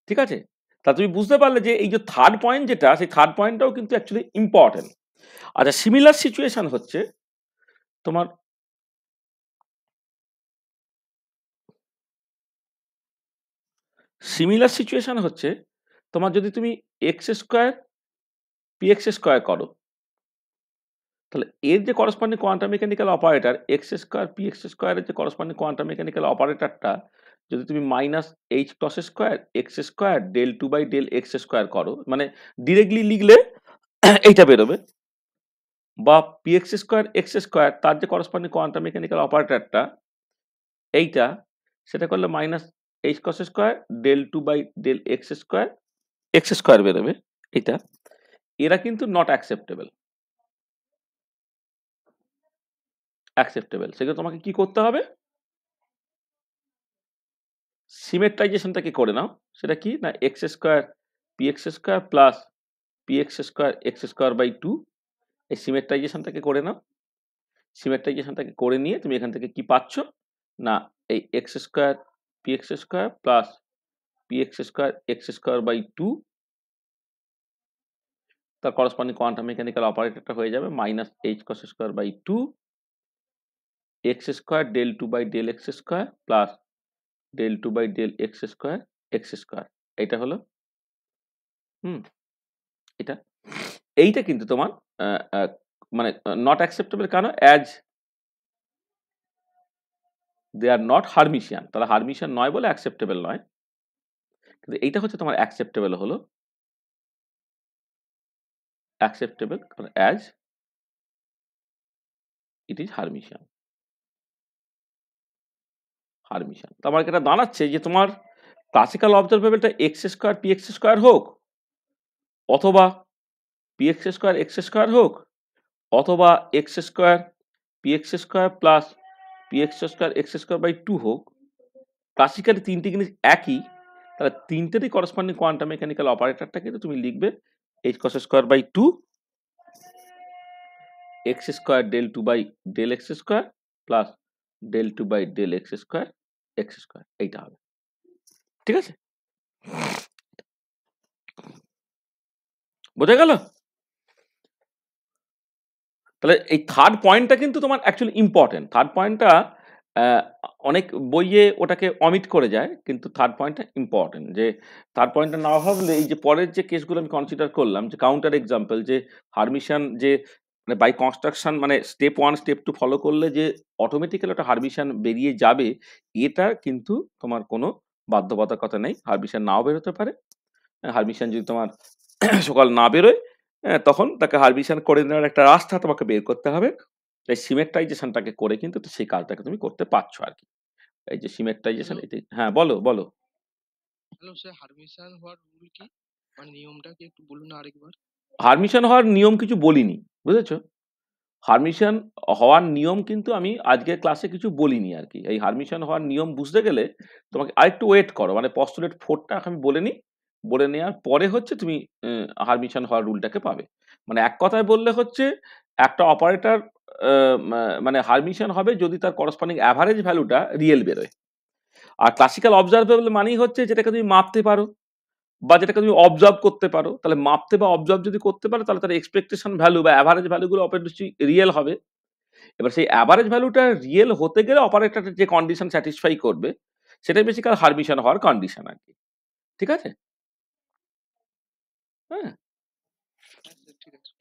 ঠিক আছে তা তুমি বুঝতে পারলে যে এই যে থার্ড পয়েন্ট যেটা সেই থার্ড পয়েন্টটাও কিন্তু অ্যাকচুয়ালি ইম্পর্টেন্ট আচ্ছা সিমিলার সিচুয়েশান হচ্ছে তোমার সিমিলার সিচুয়েশান হচ্ছে তোমার যদি তুমি x square P x square করো তাহলে এর যে corresponding quantum mechanical operator x square P x স্কোয়ারের যে করসপন্ডিং কোয়ান্টাম মেকানিক্যাল অপারেটারটা যদি তুমি minus h plus square x square del two by del x square করো মানে ডিরেক্টলি লিখলে এইটা বেরোবে বা P x square x square তার যে করসপন্ডিং কোয়ান্টাম মেকানিক্যাল অপারেটারটা এইটা সেটা করলে minus H cross square del two by del x square x square বেরোবে এটা এরা কিন্তু নট অ্যাকসেপ্টেবল অ্যাকসেপ্টেবল সেক্ষেত্রে তোমাকে কি করতে হবে সিমেট্রাইজেশনটাকে করে নাও সেটা কি না x square P x square plus P x square x square by two এই সিমেট্রাইজেশনটাকে করে নাও সিমেট্রাইজেশনটাকে করে নিয়ে তুমি এখান থেকে কি পাচ্ছ না এই X square P x square plus P x square x square by two তার করসপন্ডিং কোয়ান্টাম মেকানিক্যাল অপারেটরটা হয়ে যাবে minus H cross square by two X square del two by del x square plus del two by del x square x square এটা হলো হুম এটা এইটা কিন্তু তোমার মানে নট অ্যাকসেপ্টেবল কেন as they are not hermitian তারা হারমিশিয়ান নয় বলে অ্যাকসেপ্টেবল নয় কিন্তু এইটা হচ্ছে তোমার অ্যাকসেপ্টেবল হলো অ্যাকসেপ্টেবল কারণ as it is hermitian hermitian তো এটা দাঁড়াচ্ছে যে তোমার ক্লাসিক্যাল অবজারভেবলটা X square P x square হোক অথবা P x square x square হোক অথবা X square P x square plus px² x² / 2 হোকCaCl3 টি একই তাহলে তিনটেরই কোরেসপন্ডেন্ট কোয়ান্টাম মেকানিক্যাল অপারেটরটা كده তুমি লিখবে h² / 2 x² del two by del x² + del two by del x² x² এটা হবে ঠিক আছে বুঝা গেল তাহলে এই থার্ড পয়েন্টটা কিন্তু তোমার অ্যাকচুয়ালি ইম্পর্টেন্ট থার্ড পয়েন্টটা অনেক বইয়ে ওটাকে অমিট করে যায় কিন্তু থার্ড পয়েন্টটা ইম্পর্টেন্ট যে থার্ড পয়েন্টটা না ভাবলে এই যে পরের যে কেসগুলো আমি কনসিডার করলাম যে কাউন্টার এক্সাম্পল যে হারমিশন যে মানে বাই কনস্ট্রাকশন মানে step one step two follow করলে যে অটোমেটিক্যালি ওটা হারমিশন বেরিয়ে যাবে এটা কিন্তু তোমার কোনো বাধ্যবাধকতা নেই হারমিশন নাও বেরোতে পারে হারমিশন হ্যাঁ, যদি তোমার *clears throat* সকাল না বেরোয় হ্যাঁ তখন তাকে হারভিশন করে নেওয়ার একটা রাস্তা তোমাকে বের করতে হবে এই সিমেট্রাইজেশনটাকে করে কিন্তু সেই কাজটাকে তুমি করতে পারছো আর কি এই যে সিমেট্রাইজেশন এতে হ্যাঁ বলো বলো হ্যালো স্যার হওয়ার রুল কি মানে নিয়মটা কি একটু বলুন আরেকবার হারমিশন হওয়ার নিয়ম কিছু বলিনি বুঝেছো হারমিশন হওয়ার নিয়ম কিন্তু আমি আজকের ক্লাসে কিছু বলিনি আর কি এই হারমিশন হওয়ার নিয়ম বুঝতে গেলে তোমাকে আরেকটু ওয়েট করো মানে পস্টুলেট ফোরটা আমি বলে নিই বলে নেওয়ার পরে হচ্ছে তুমি হারমিশন হওয়ার রুলটাকে পাবে মানে এক কথায় বললে হচ্ছে একটা অপারেটর মানে হারমিশন হবে যদি তার করসপন্ডিং অ্যাভারেজ ভ্যালুটা রিয়েল বেরোয় আর ক্লাসিক্যাল অবজারভেবল মানেই হচ্ছে যেটাকে তুমি মাপতে পারো বা যেটাকে তুমি অবজার্ভ করতে পারো তাহলে মাপতে বা অবজার্ভ যদি করতে পারো তাহলে তার এক্সপেকটেশন ভ্যালু বা অ্যাভারেজ ভ্যালুগুলো অপারেটরটি রিয়েল হবে এবার সেই অ্যাভারেজ ভ্যালুটা রিয়েল হতে গেলে অপারেটরটা যে কন্ডিশন স্যাটিসফাই করবে সেটাই বেসিক্যাল হারমিশন হওয়ার কন্ডিশন আর কি ঠিক আছে হ্যাঁ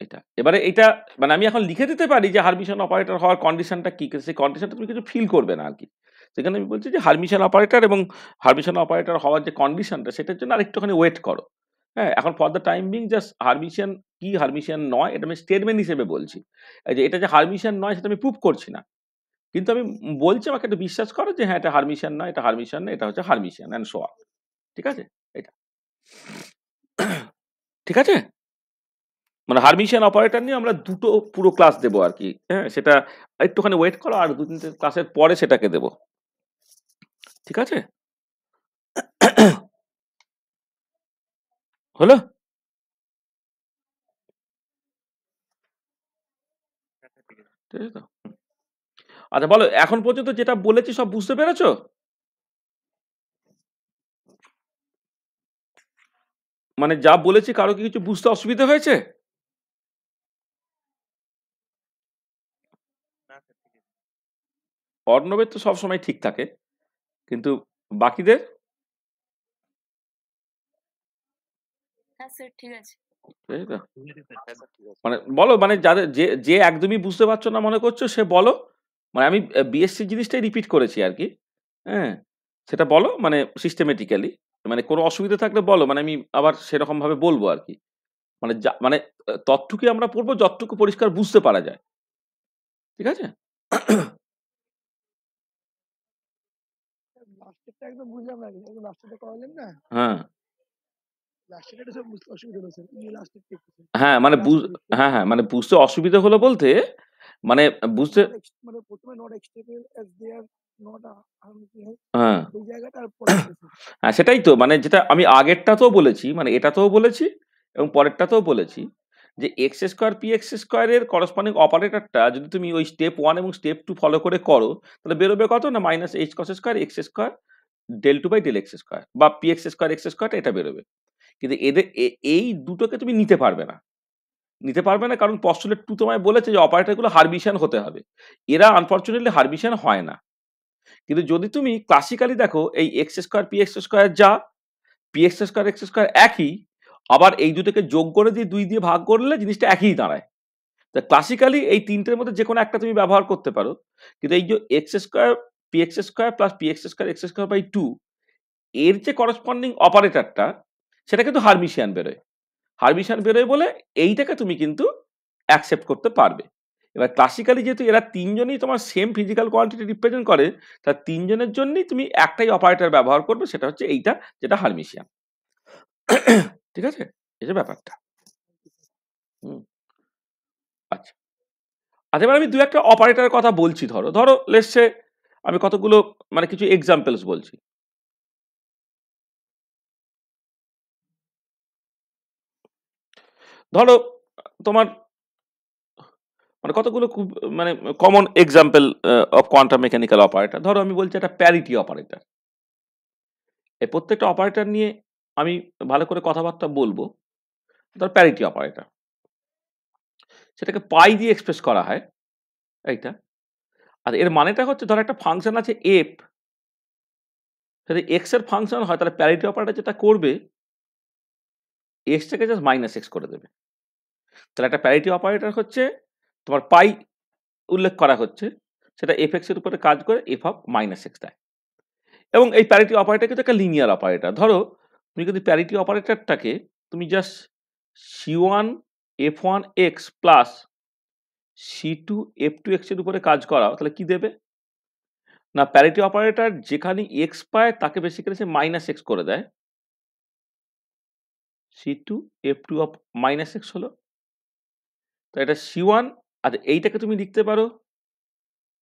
এটা এবারে এটা মানে আমি এখন লিখে দিতে পারি যে হারমিশন অপারেটর হওয়ার কন্ডিশনটা কী সেই কন্ডিশনটা তুমি কিছু ফিল করবে না আর কি সেখানে আমি বলছি যে হারমিশন অপারেটর এবং হারমিশন অপারেটর হওয়ার যে কন্ডিশনটা সেটার জন্য আরেকটুখানি ওয়েট করো হ্যাঁ এখন for the time being just hermitian কি হারমিশন নয় এটা আমি স্টেটমেন্ট হিসেবে বলছি যে এটা যে হারমিশন নয় সেটা আমি প্রুভ করছি না কিন্তু আমি বলছি আমাকে একটা বিশ্বাস করো যে হ্যাঁ এটা হারমিশন নয় এটা হারমিশন নয় এটা হচ্ছে হারমিশন অ্যান্ড সোয়া ঠিক আছে এটা ঠিক আছে মানে হারমিশিয়ান অপারেটর নিয়ে আমরা দুটো পুরো ক্লাস দেবো আর কি হ্যাঁ সেটা একটুখানি ওয়েট করো আর দু তিনটে ক্লাসের পরে সেটাকে দেব ঠিক আছে হলো আচ্ছা বলো এখন পর্যন্ত যেটা বলেছি সব বুঝতে পেরেছো মানে যা বলেছি কারো কি কিছু বুঝতে অসুবিধা হয়েছে অর্ণবের তো সবসময় ঠিক থাকে কিন্তু বাকিদের হ্যাঁ হ্যাঁ মানে বলো মানে যাদের যে যে একদমই বুঝতে পারছো না মনে করছো সে বলো মানে আমি বিএসসি জিনিসটাই রিপিট করেছি আর কি হ্যাঁ সেটা বলো মানে সিস্টেমেটিক্যালি মানে কোনো অসুবিধা থাকলে বলো মানে আমি আবার সেরকম ভাবে বলবো আর কি মানে যা মানে ততটুকুই আমরা পড়বো যতটুকু পরিষ্কার বুঝতে পারা যায় ঠিক আছে না হ্যাঁ ইয়ে হ্যাঁ মানে হ্যাঁ হ্যাঁ মানে বুঝতে অসুবিধা হলো বলতে মানে বুঝতে মানে প্রথমে নট এক্সটেবল অ্যাজ দে আর হ্যাঁ।, *coughs* হ্যাঁ। সেটাই তো মানে যেটা আমি আগেরটাতেও বলেছি মানে এটাতেও বলেছি এবং পরেরটাতেও বলেছি যে এক্স স্কোয়ার পি এক্স স্কোয়ারের করসপন্ডিং অপারেটরটা যদি তুমি ওই স্টেপ ওয়ান এবং স্টেপ টু ফলো করে করো তাহলে বেরোবে কত না minus H cross square x square del two by del x square বা পি এক্স স্কোয়ার এক্স স্কোয়ারটা এটা বেরোবে কিন্তু এদের এ- এই দুটোকে তুমি নিতে পারবে না নিতে পারবে না কারণ পস্টুলেট টু তোমায় বলেছে যে অপারেটরগুলো হারবিশান হতে হবে এরা আনফর্চুনেটলি হারবিশান হয় না কিন্তু যদি তুমি ক্লাসিক্যালি দেখো এই X square P x square যা P x square x square একই আবার এই দুটোকে যোগ করে দিয়ে দুই দিয়ে ভাগ করলে জিনিসটা একই দাঁড়ায় তা ক্লাসিক্যালি এই তিনটের মধ্যে যে কোনো একটা তুমি ব্যবহার করতে পারো কিন্তু এই যে X square P x square plus P x square x square by two এর যে করসপন্ডিং অপারেটরটা সেটা কিন্তু হারমিশিয়ান বেরোয় হারমিশিয়ান বেরোয় বলে এইটাকে তুমি কিন্তু অ্যাকসেপ্ট করতে পারবে এবার ক্লাসিক্যালি যেহেতু এরা তিনজনই তোমার সেম ফিজিক্যাল কোয়ান্টিটি রিপ্রেজেন্ট করে তার তিনজনের জন্যই তুমি একটাই অপারেটর ব্যবহার করবে সেটা হচ্ছে এইটা যেটা হারমিশিয়াম ঠিক আছে এই যে ব্যাপারটা হুম আচ্ছা আচ্ছা এবার আমি দু একটা অপারেটরের কথা বলছি ধরো ধরো লেসছে আমি কতগুলো মানে কিছু এক্সাম্পলস বলছি ধরো তোমার মানে কতগুলো খুব মানে common example of quantum mechanical operator ধরো আমি বলছি একটা প্যারিটি অপারেটর এই প্রত্যেকটা অপারেটর নিয়ে আমি ভালো করে কথাবার্তা বলবো ধর প্যারিটি অপারেটর সেটাকে পাই দিয়ে এক্সপ্রেস করা হয় এইটা আর এর মানেটা হচ্ছে ধর একটা ফাংশন আছে এফ যদি এক্স এর ফাংশন হয় তাহলে প্যারিটি অপারেটর যেটা করবে এক্সটাকে জাস্ট মাইনাস এক্স করে দেবে তাহলে একটা প্যারিটি অপারেটর হচ্ছে তোমার পাই উল্লেখ করা হচ্ছে সেটা এফ এক্সের উপরে কাজ করে এফ অফ মাইনাস এক্স দেয় এবং এই প্যারিটি অপারেটার কিন্তু একটা লিনিয়ার অপারেটার ধরো তুমি যদি প্যারিটি অপারেটারটাকে তুমি just C one F one X plus C two F two এক্সের উপরে কাজ করাও তাহলে কি দেবে না প্যারিটি অপারেটার যেখানে এক্স পায় তাকে বেশি করে সে মাইনাস এক্স করে দেয় C two F two of minus X হলো তো এটা সি ওয়ান আর এইটাকে তুমি লিখতে পারো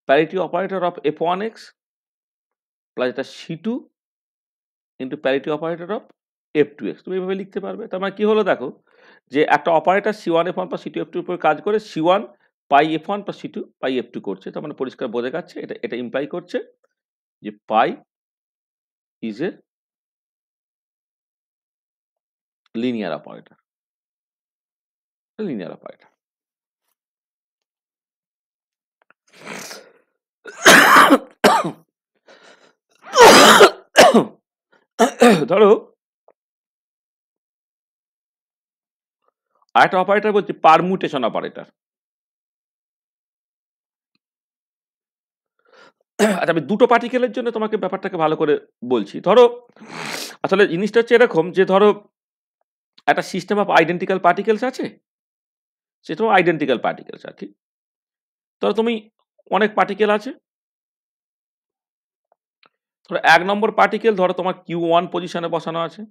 parity operator of F one X plus এটা C two into parity operator of F two X তুমি এইভাবে লিখতে পারবে তার মানে কী হলো দেখো যে একটা operator C one F one plus C two F টুর উপর কাজ করে C one pi F one plus C two pi F two করছে তার মানে পরিষ্কার বোঝা যাচ্ছে এটা এটা ইমপ্লাই করছে যে pi is a linear operator linear operator *coughs* ধরো আরেকটা অপারেটর বলছি পারমুটেশন অপারেটর আচ্ছা আমি দুটো পার্টিকেলের জন্য তোমাকে ব্যাপারটাকে ভালো করে বলছি ধরো আসলে জিনিসটা হচ্ছে এরকম যে ধরো একটা সিস্টেম অফ আইডেন্টিক্যাল পার্টিকেলস আছে সেটাও আইডেন্টিক্যাল পার্টিকেলস আর কি ধরো তুমি অনেক পার্টিকেল আছে ধরো এক নম্বর পার্টিকেল ধরো তোমার কিউ ওয়ান পজিশনে বসানো আছে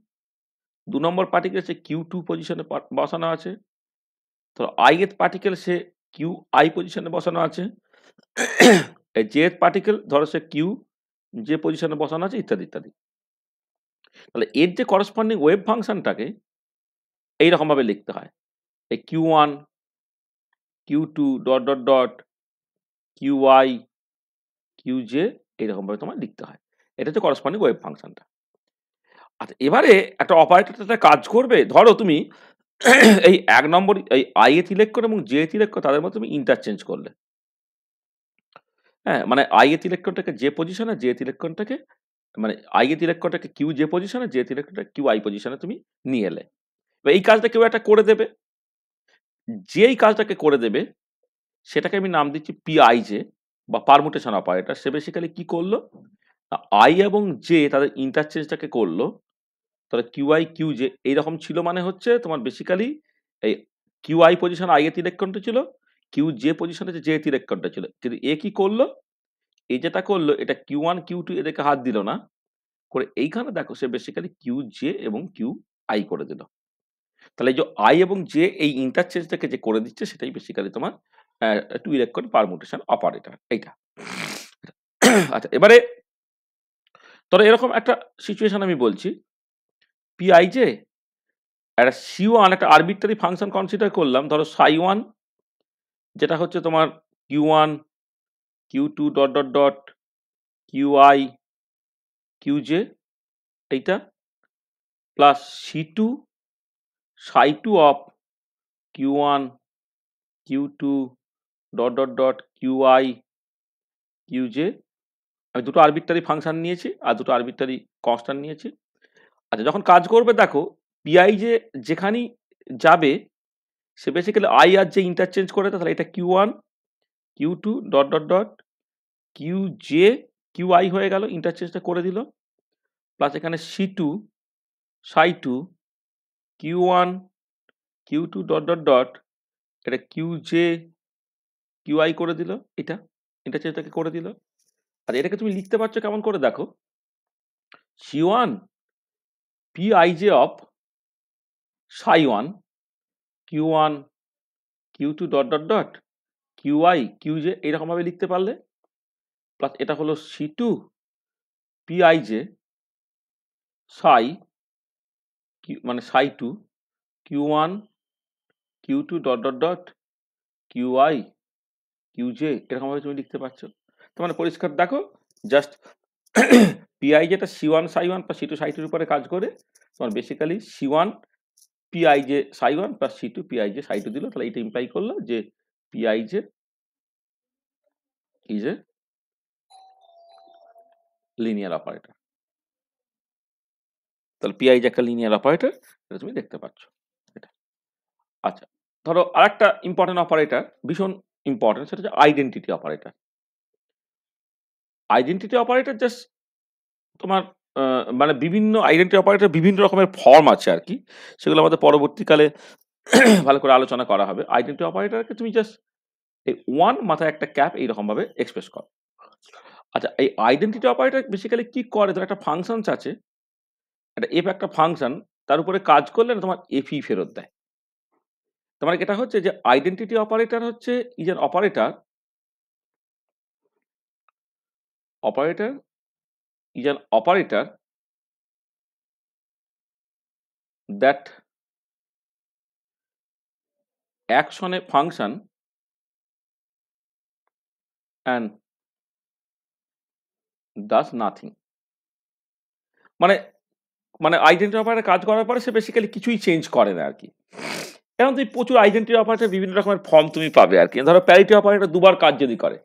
দু নম্বর পার্টিকেল সে কিউ টু পজিশনে বসানো আছে ধরো আই এথ পার্টিকেল সে কিউ আই পজিশনে বসানো আছে এথ পার্টিকেল ধরো সে কিউ যে পজিশনে বসানো আছে ইত্যাদি ইত্যাদি তাহলে এর যে করসপন্ডিং ওয়েব ফাংশনটাকে এইরকমভাবে লিখতে হয় এই Q one Q two dot dot dot Q I Q J এইরকমভাবে তোমার লিখতে হয় এটা হচ্ছে করসপন্ডিং ওয়েব ফাংশনটা আচ্ছা এবারে একটা অপারেটরটা কাজ করবে ধরো তুমি *coughs* এই এক নম্বর এই আই এ তিলেক করে এবং জে এ তিলেক করে তাদের মধ্যে তুমি ইন্টারচেঞ্জ করলে হ্যাঁ মানে আই এ ইলেকট্রনটাকে যে পজিশনে জে ইলেকট্রনটাকে মানে আই এ ইলেকট্রনটাকে কিউ যে পজিশনে জে ইলেকট্রনটা কিউ আই পজিশনে তুমি নিয়ে এলে এবার এই কাজটা কেউ একটা করে দেবে যেই কাজটাকে করে দেবে সেটাকে আমি নাম দিচ্ছি পিআইজে বা পারমুটেশন অপারেটর সে বেসিক্যালি কি করলো আই এবং জে তাদের ইন্টারচেঞ্জটাকে করলো তাহলে কিউআই কিউ জে এইরকম ছিল মানে হচ্ছে তোমার বেসিক্যালি এই কিউআই পজিশন আই এ তিরেক্ষণটা ছিল কিউ জে পজিশনে যে তিরেক্ষণটা ছিল কিন্তু এ কি করলো এ যেটা করলো এটা কিউ ওয়ান কিউ টু এদেরকে হাত দিল না করে এইখানে দেখো সে বেসিক্যালি কিউ জে এবং কিউ আই করে দিল তাহলে যে আই এবং জে এই ইন্টারচেঞ্জটাকে যে করে দিচ্ছে সেটাই বেসিক্যালি তোমার টু ইলেকট্রন পারমুটেশন অপারেটর এইটা *coughs* আচ্ছা এবারে ধরো এরকম একটা সিচুয়েশন আমি বলছি পিআই যে একটা সি ওয়ান একটা আরবিটারি ফাংশন কনসিডার করলাম ধরো সাই ওয়ান যেটা হচ্ছে তোমার Q one Q two dot dot dot Q I Q J এইটা plus C two psi two of Q one Q two dot dot dot Q I Q J আমি দুটো arbitrary function নিয়েছি আর দুটো arbitrary constant নিয়েছি আচ্ছা যখন কাজ করবে দেখো পিআই যে যেখানেই যাবে সে বেসিক্যালি আই আর যে ইন্টারচেঞ্জ করে তাহলে এটা Q one Q two dot dot dot Q J Q I হয়ে গেল ইন্টারচেঞ্জটা করে দিল প্লাস এখানে C two psi two Q one Q two dot dot dot এটা কিউ জে কিউআই করে দিল এটা ইন্টারচেঞ্জটাকে করে দিল আর এটাকে তুমি লিখতে পারছো কেমন করে দেখো C one P I J of psi one Q one Q two dot dot dot Q I Q J এরকমভাবে লিখতে পারলে প্লাস এটা হলো C two P I J psi Q মানে psi two Q one Q two dot dot dot Q I Q J এরকমভাবে তুমি লিখতে পারছো তার মানে পরিষ্কার দেখো জাস্ট পিআইজে যেটা C one psi one plus C two psi টুর উপরে কাজ করে তোমার basically C one P I J psi one plus C two P I J J psi two দিল তাহলে এটা ইমপ্লাই করলো যে P I is a linear operator তাহলে পিআই একটা লিনিয়ার অপারেটর এটা তুমি দেখতে পাচ্ছ এটা আচ্ছা ধরো আরেকটা ইম্পর্টেন্ট অপারেটর ভীষণ ইম্পর্টেন্ট সেটা হচ্ছে identity operator identity operator just তোমার মানে বিভিন্ন আইডেন্টি অপারেটার বিভিন্ন রকমের ফর্ম আছে আর কি সেগুলো আমাদের পরবর্তীকালে ভালো করে আলোচনা করা হবে আইডেন্টি অপারেটরকে তুমি জাস্ট এই ওয়ান মাথায় একটা ক্যাপ এইরকমভাবে এক্সপ্রেস করো আচ্ছা এই আইডেন্টিটি অপারেটার বেসিক্যালি কী করে ধর একটা ফাংশনস আছে একটা এফ একটা ফাংশন তার উপরে কাজ করলে না তোমার এফই ফেরত দেয় তোমার এটা হচ্ছে যে আইডেন্টিটি অপারেটর হচ্ছে is an operator operator is an operator that অ্যাকশনে ফাংশন অ্যান্ড দাস নাথিং মানে মানে আইডেন্টি অপারেটর কাজ করার পরে সে বেসিক্যালি কিছুই চেঞ্জ করে না আর কি এখন তুমি প্রচুর আইডেন্টি অপারেটর বিভিন্ন রকমের ফর্ম তুমি পাবে আর কি ধরো প্যারিটি অপারেটর দুবার কাজ যদি করে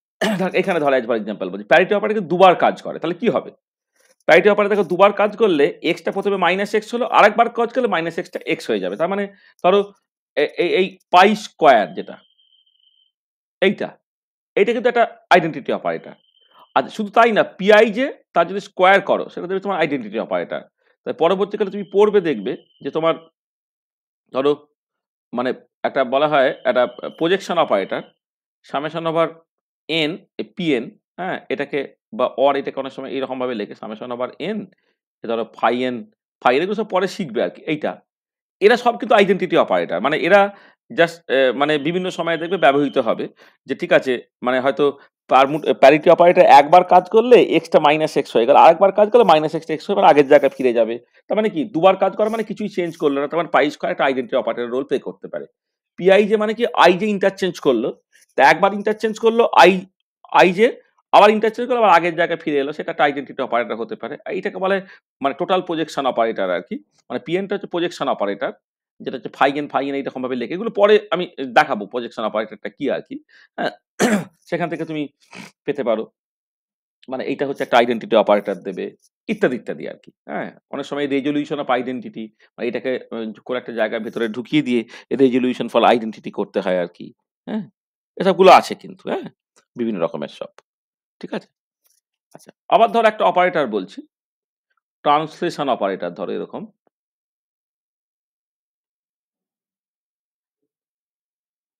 *clears throat* এখানে ধরো একবার ফর এক্সাম্পল বলছি প্যারিটি অপারেটর দুবার কাজ করে তাহলে কি হবে প্যারিটি দেখো দুবার কাজ করলে এক্সটা প্রথমে মাইনাস এক্স হলো আরেকবার কাজ করলে মাইনাস এক্সটা এক্স হয়ে যাবে তার মানে ধরো এই পাই স্কোয়ার যেটা এইটা এইটা কিন্তু একটা আইডেন্টিটি অপারেটর আর শুধু তাই না পিআই যে তার যদি স্কোয়ার করো সেটা দেবে তোমার আইডেন্টিটি অপারেটর তাই পরবর্তীকালে তুমি পড়বে দেখবে যে তোমার ধরো মানে একটা বলা হয় একটা projection operator summation over N P N হ্যাঁ এটাকে বা অর এটাকে অনেক সময় এইরকমভাবে লেখে সামেশন ওভার এন ধরো ফাই এন ফাই এগুলো সব পরে শিখবে আর কি এইটা এরা সব কিন্তু আইডেন্টিটি অপারেটার মানে এরা জাস্ট মানে বিভিন্ন সময় দেখবে ব্যবহৃত হবে যে ঠিক আছে মানে হয়তো প্যারিটি অপারেটর একবার কাজ করলে এক্সটা মাইনাস এক্স হয়ে গেল আরেকবার কাজ করলে মাইনাস এক্স এক্স হয়ে আগের জায়গায় ফিরে যাবে তার মানে কি দুবার কাজ করা মানে কিছুই চেঞ্জ করলো না তার মানে পাই স্কোয়ার একটা আইডেন্টি অপারেটর রোল প্লে করতে পারে পিআই যে মানে কি আই যে ইন্টারচেঞ্জ করলো তা একবার ইন্টারচেঞ্জ করলো আই আই যে আবার ইন্টারচেঞ্জ করলো আবার আগের জায়গায় ফিরে এলো সেটা একটা অপারেটর হতে পারে এইটাকে বলে মানে টোটাল প্রজেকশন অপারেটর আর কি মানে পিএনটা হচ্ছে প্রজেকশন অপারেটর যেটা হচ্ছে ফাইগেন ফাইগেন এইরকমভাবে লেখে এগুলো পরে আমি দেখাবো প্রজেকশন অপারেটরটা কি আর কি হ্যাঁ *clears throat* সেখান থেকে তুমি পেতে পারো মানে এইটা হচ্ছে একটা আইডেন্টিটি অপারেটর দেবে ইত্যাদি ইত্যাদি আর কি হ্যাঁ অনেক সময় রেজলিউশন অফ আইডেন্টিটি এটাকে কোনো একটা জায়গার ভেতরে ঢুকিয়ে দিয়ে রেজলিউশন ফল আইডেন্টিটি করতে হয় আর কি হ্যাঁ এসবগুলো আছে কিন্তু হ্যাঁ বিভিন্ন রকমের সব ঠিক আছে আচ্ছা আবার ধর একটা অপারেটর বলছি ট্রান্সলেশন অপারেটর ধরো এরকম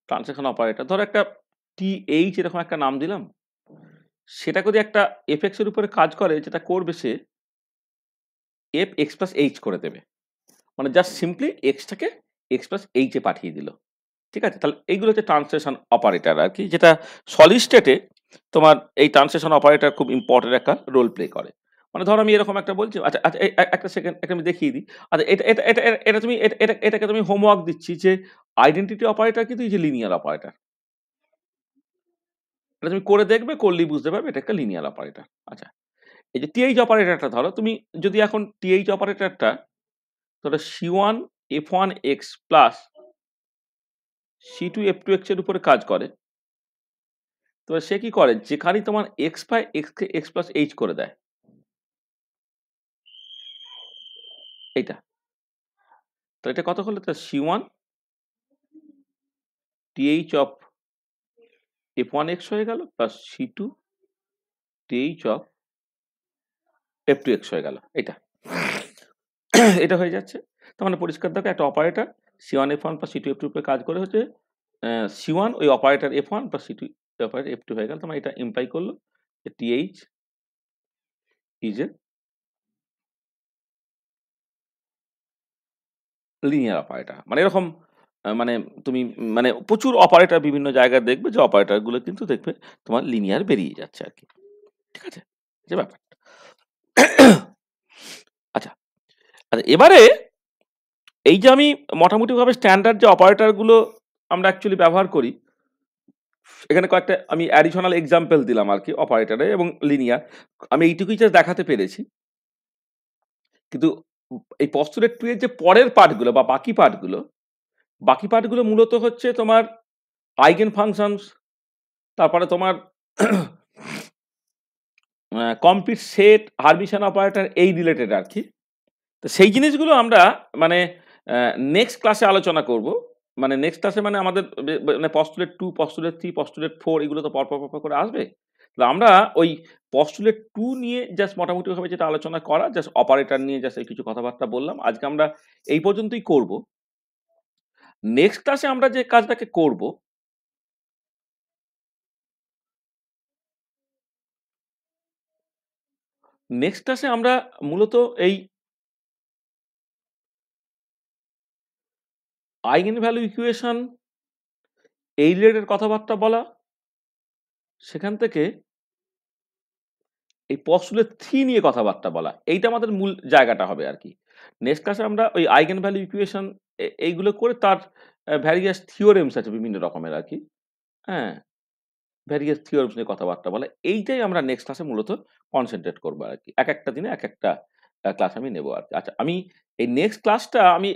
ট্রানসলেশন অপারেটর ধরো একটা টি এইচ এরকম একটা নাম দিলাম সেটা যদি একটা এফ এক্সের উপরে কাজ করে যেটা করবে সে এফ এক্স প্লাস এইচ করে দেবে মানে জাস্ট সিম্পলি এক্সটাকে এক্স প্লাস এইচে পাঠিয়ে দিল ঠিক আছে তাহলে এইগুলো হচ্ছে ট্রান্সলেশন অপারেটার আর কি যেটা সলিড স্টেটে তোমার এই ট্রান্সলেশন অপারেটার খুব ইম্পর্টেন্ট একটা রোল প্লে করে মানে ধরো আমি এরকম একটা বলছি আচ্ছা আচ্ছা একটা সেকেন্ড একটা আমি দেখিয়ে দিই আচ্ছা এটা এটা এটা এটা তুমি এটা এটাকে তুমি হোমওয়ার্ক দিচ্ছি যে আইডেন্টিটি অপারেটার কিন্তু এই যে লিনিয়ার অপারেটার এটা তুমি করে দেখবে করলেই বুঝতে পারবে এটা একটা লিনিয়ার অপারেটার আচ্ছা এই যে টিএইচ অপারেটারটা ধরো তুমি যদি এখন টিএইচ অপারেটারটা ধরো C one F one X plus C two F two X এর উপরে কাজ করে তো সে কি করে যেখানেই তোমার এক্স বাই এক্সকে এক্স প্লাস এইচ করে দেয় এইটা তো এটা কত হলো তা C one T H of F one X হয়ে গেল plus C two T H of F two X হয়ে গেল এটা *coughs* এটা হয়ে যাচ্ছে তার মানে পরিষ্কার দেখো একটা operator C one F one plus C two F two কাজ করে হচ্ছে সি ওয়ান ওই operator F one plus C two operator F two হয়ে গেল তার মানে এটা ইমপ্লাই করলো T H is a linear operator মানে এরকম মানে তুমি মানে প্রচুর অপারেটার বিভিন্ন জায়গায় দেখবে যে অপারেটারগুলো কিন্তু দেখবে তোমার লিনিয়ার বেরিয়ে যাচ্ছে আর কি ঠিক আছে যে ব্যাপার আচ্ছা আচ্ছা এবারে এই যে আমি মোটামুটিভাবে স্ট্যান্ডার্ড যে অপারেটারগুলো আমরা অ্যাকচুয়ালি ব্যবহার করি এখানে কয়েকটা আমি অ্যাডিশনাল এক্সাম্পল দিলাম আর কি অপারেটারে এবং লিনিয়ার আমি এইটুকুই জাস্ট দেখাতে পেরেছি কিন্তু এই পস্তুলেট টু এর যে পরের পার্টগুলো বা বাকি পার্টগুলো বাকি পার্টগুলো মূলত হচ্ছে তোমার আইগেন ফাংশনস তারপরে তোমার কমপ্লিট সেট হারমিশন অপারেটার এই রিলেটেড আর কি তো সেই জিনিসগুলো আমরা মানে নেক্সট ক্লাসে আলোচনা করব মানে নেক্সট ক্লাসে মানে আমাদের মানে postulate two postulate three postulate four এগুলো তো পরপর পরপর করে আসবে আমরা ওই পস্টুলেট টু নিয়ে জাস্ট মোটামুটিভাবে যেটা আলোচনা করা জাস্ট অপারেটর নিয়ে জাস্ট এই কিছু কথাবার্তা বললাম আজকে আমরা এই পর্যন্তই করব নেক্সট ক্লাসে আমরা যে কাজটাকে করব নেক্সট ক্লাসে আমরা মূলত এই আইগেন ভ্যালু ইকুয়েশন এই রিলেটেড কথাবার্তা বলা সেখান থেকে এই পসুলের থ্রি নিয়ে কথাবার্তা বলা এইটা আমাদের মূল জায়গাটা হবে আর কি নেক্সট ক্লাসে আমরা ওই আইগেন ভ্যালু ইকুয়েশন এইগুলো করে তার ভ্যারিয়াস থিওরেমস আছে বিভিন্ন রকমের আর কি হ্যাঁ ভ্যারিয়াস থিওরেমস নিয়ে কথাবার্তা বলা এইটাই আমরা নেক্সট ক্লাসে মূলত কনসেন্ট্রেট করবো আর কি এক একটা দিনে এক একটা ক্লাস আমি নেবো আর আচ্ছা আমি এই নেক্সট ক্লাসটা আমি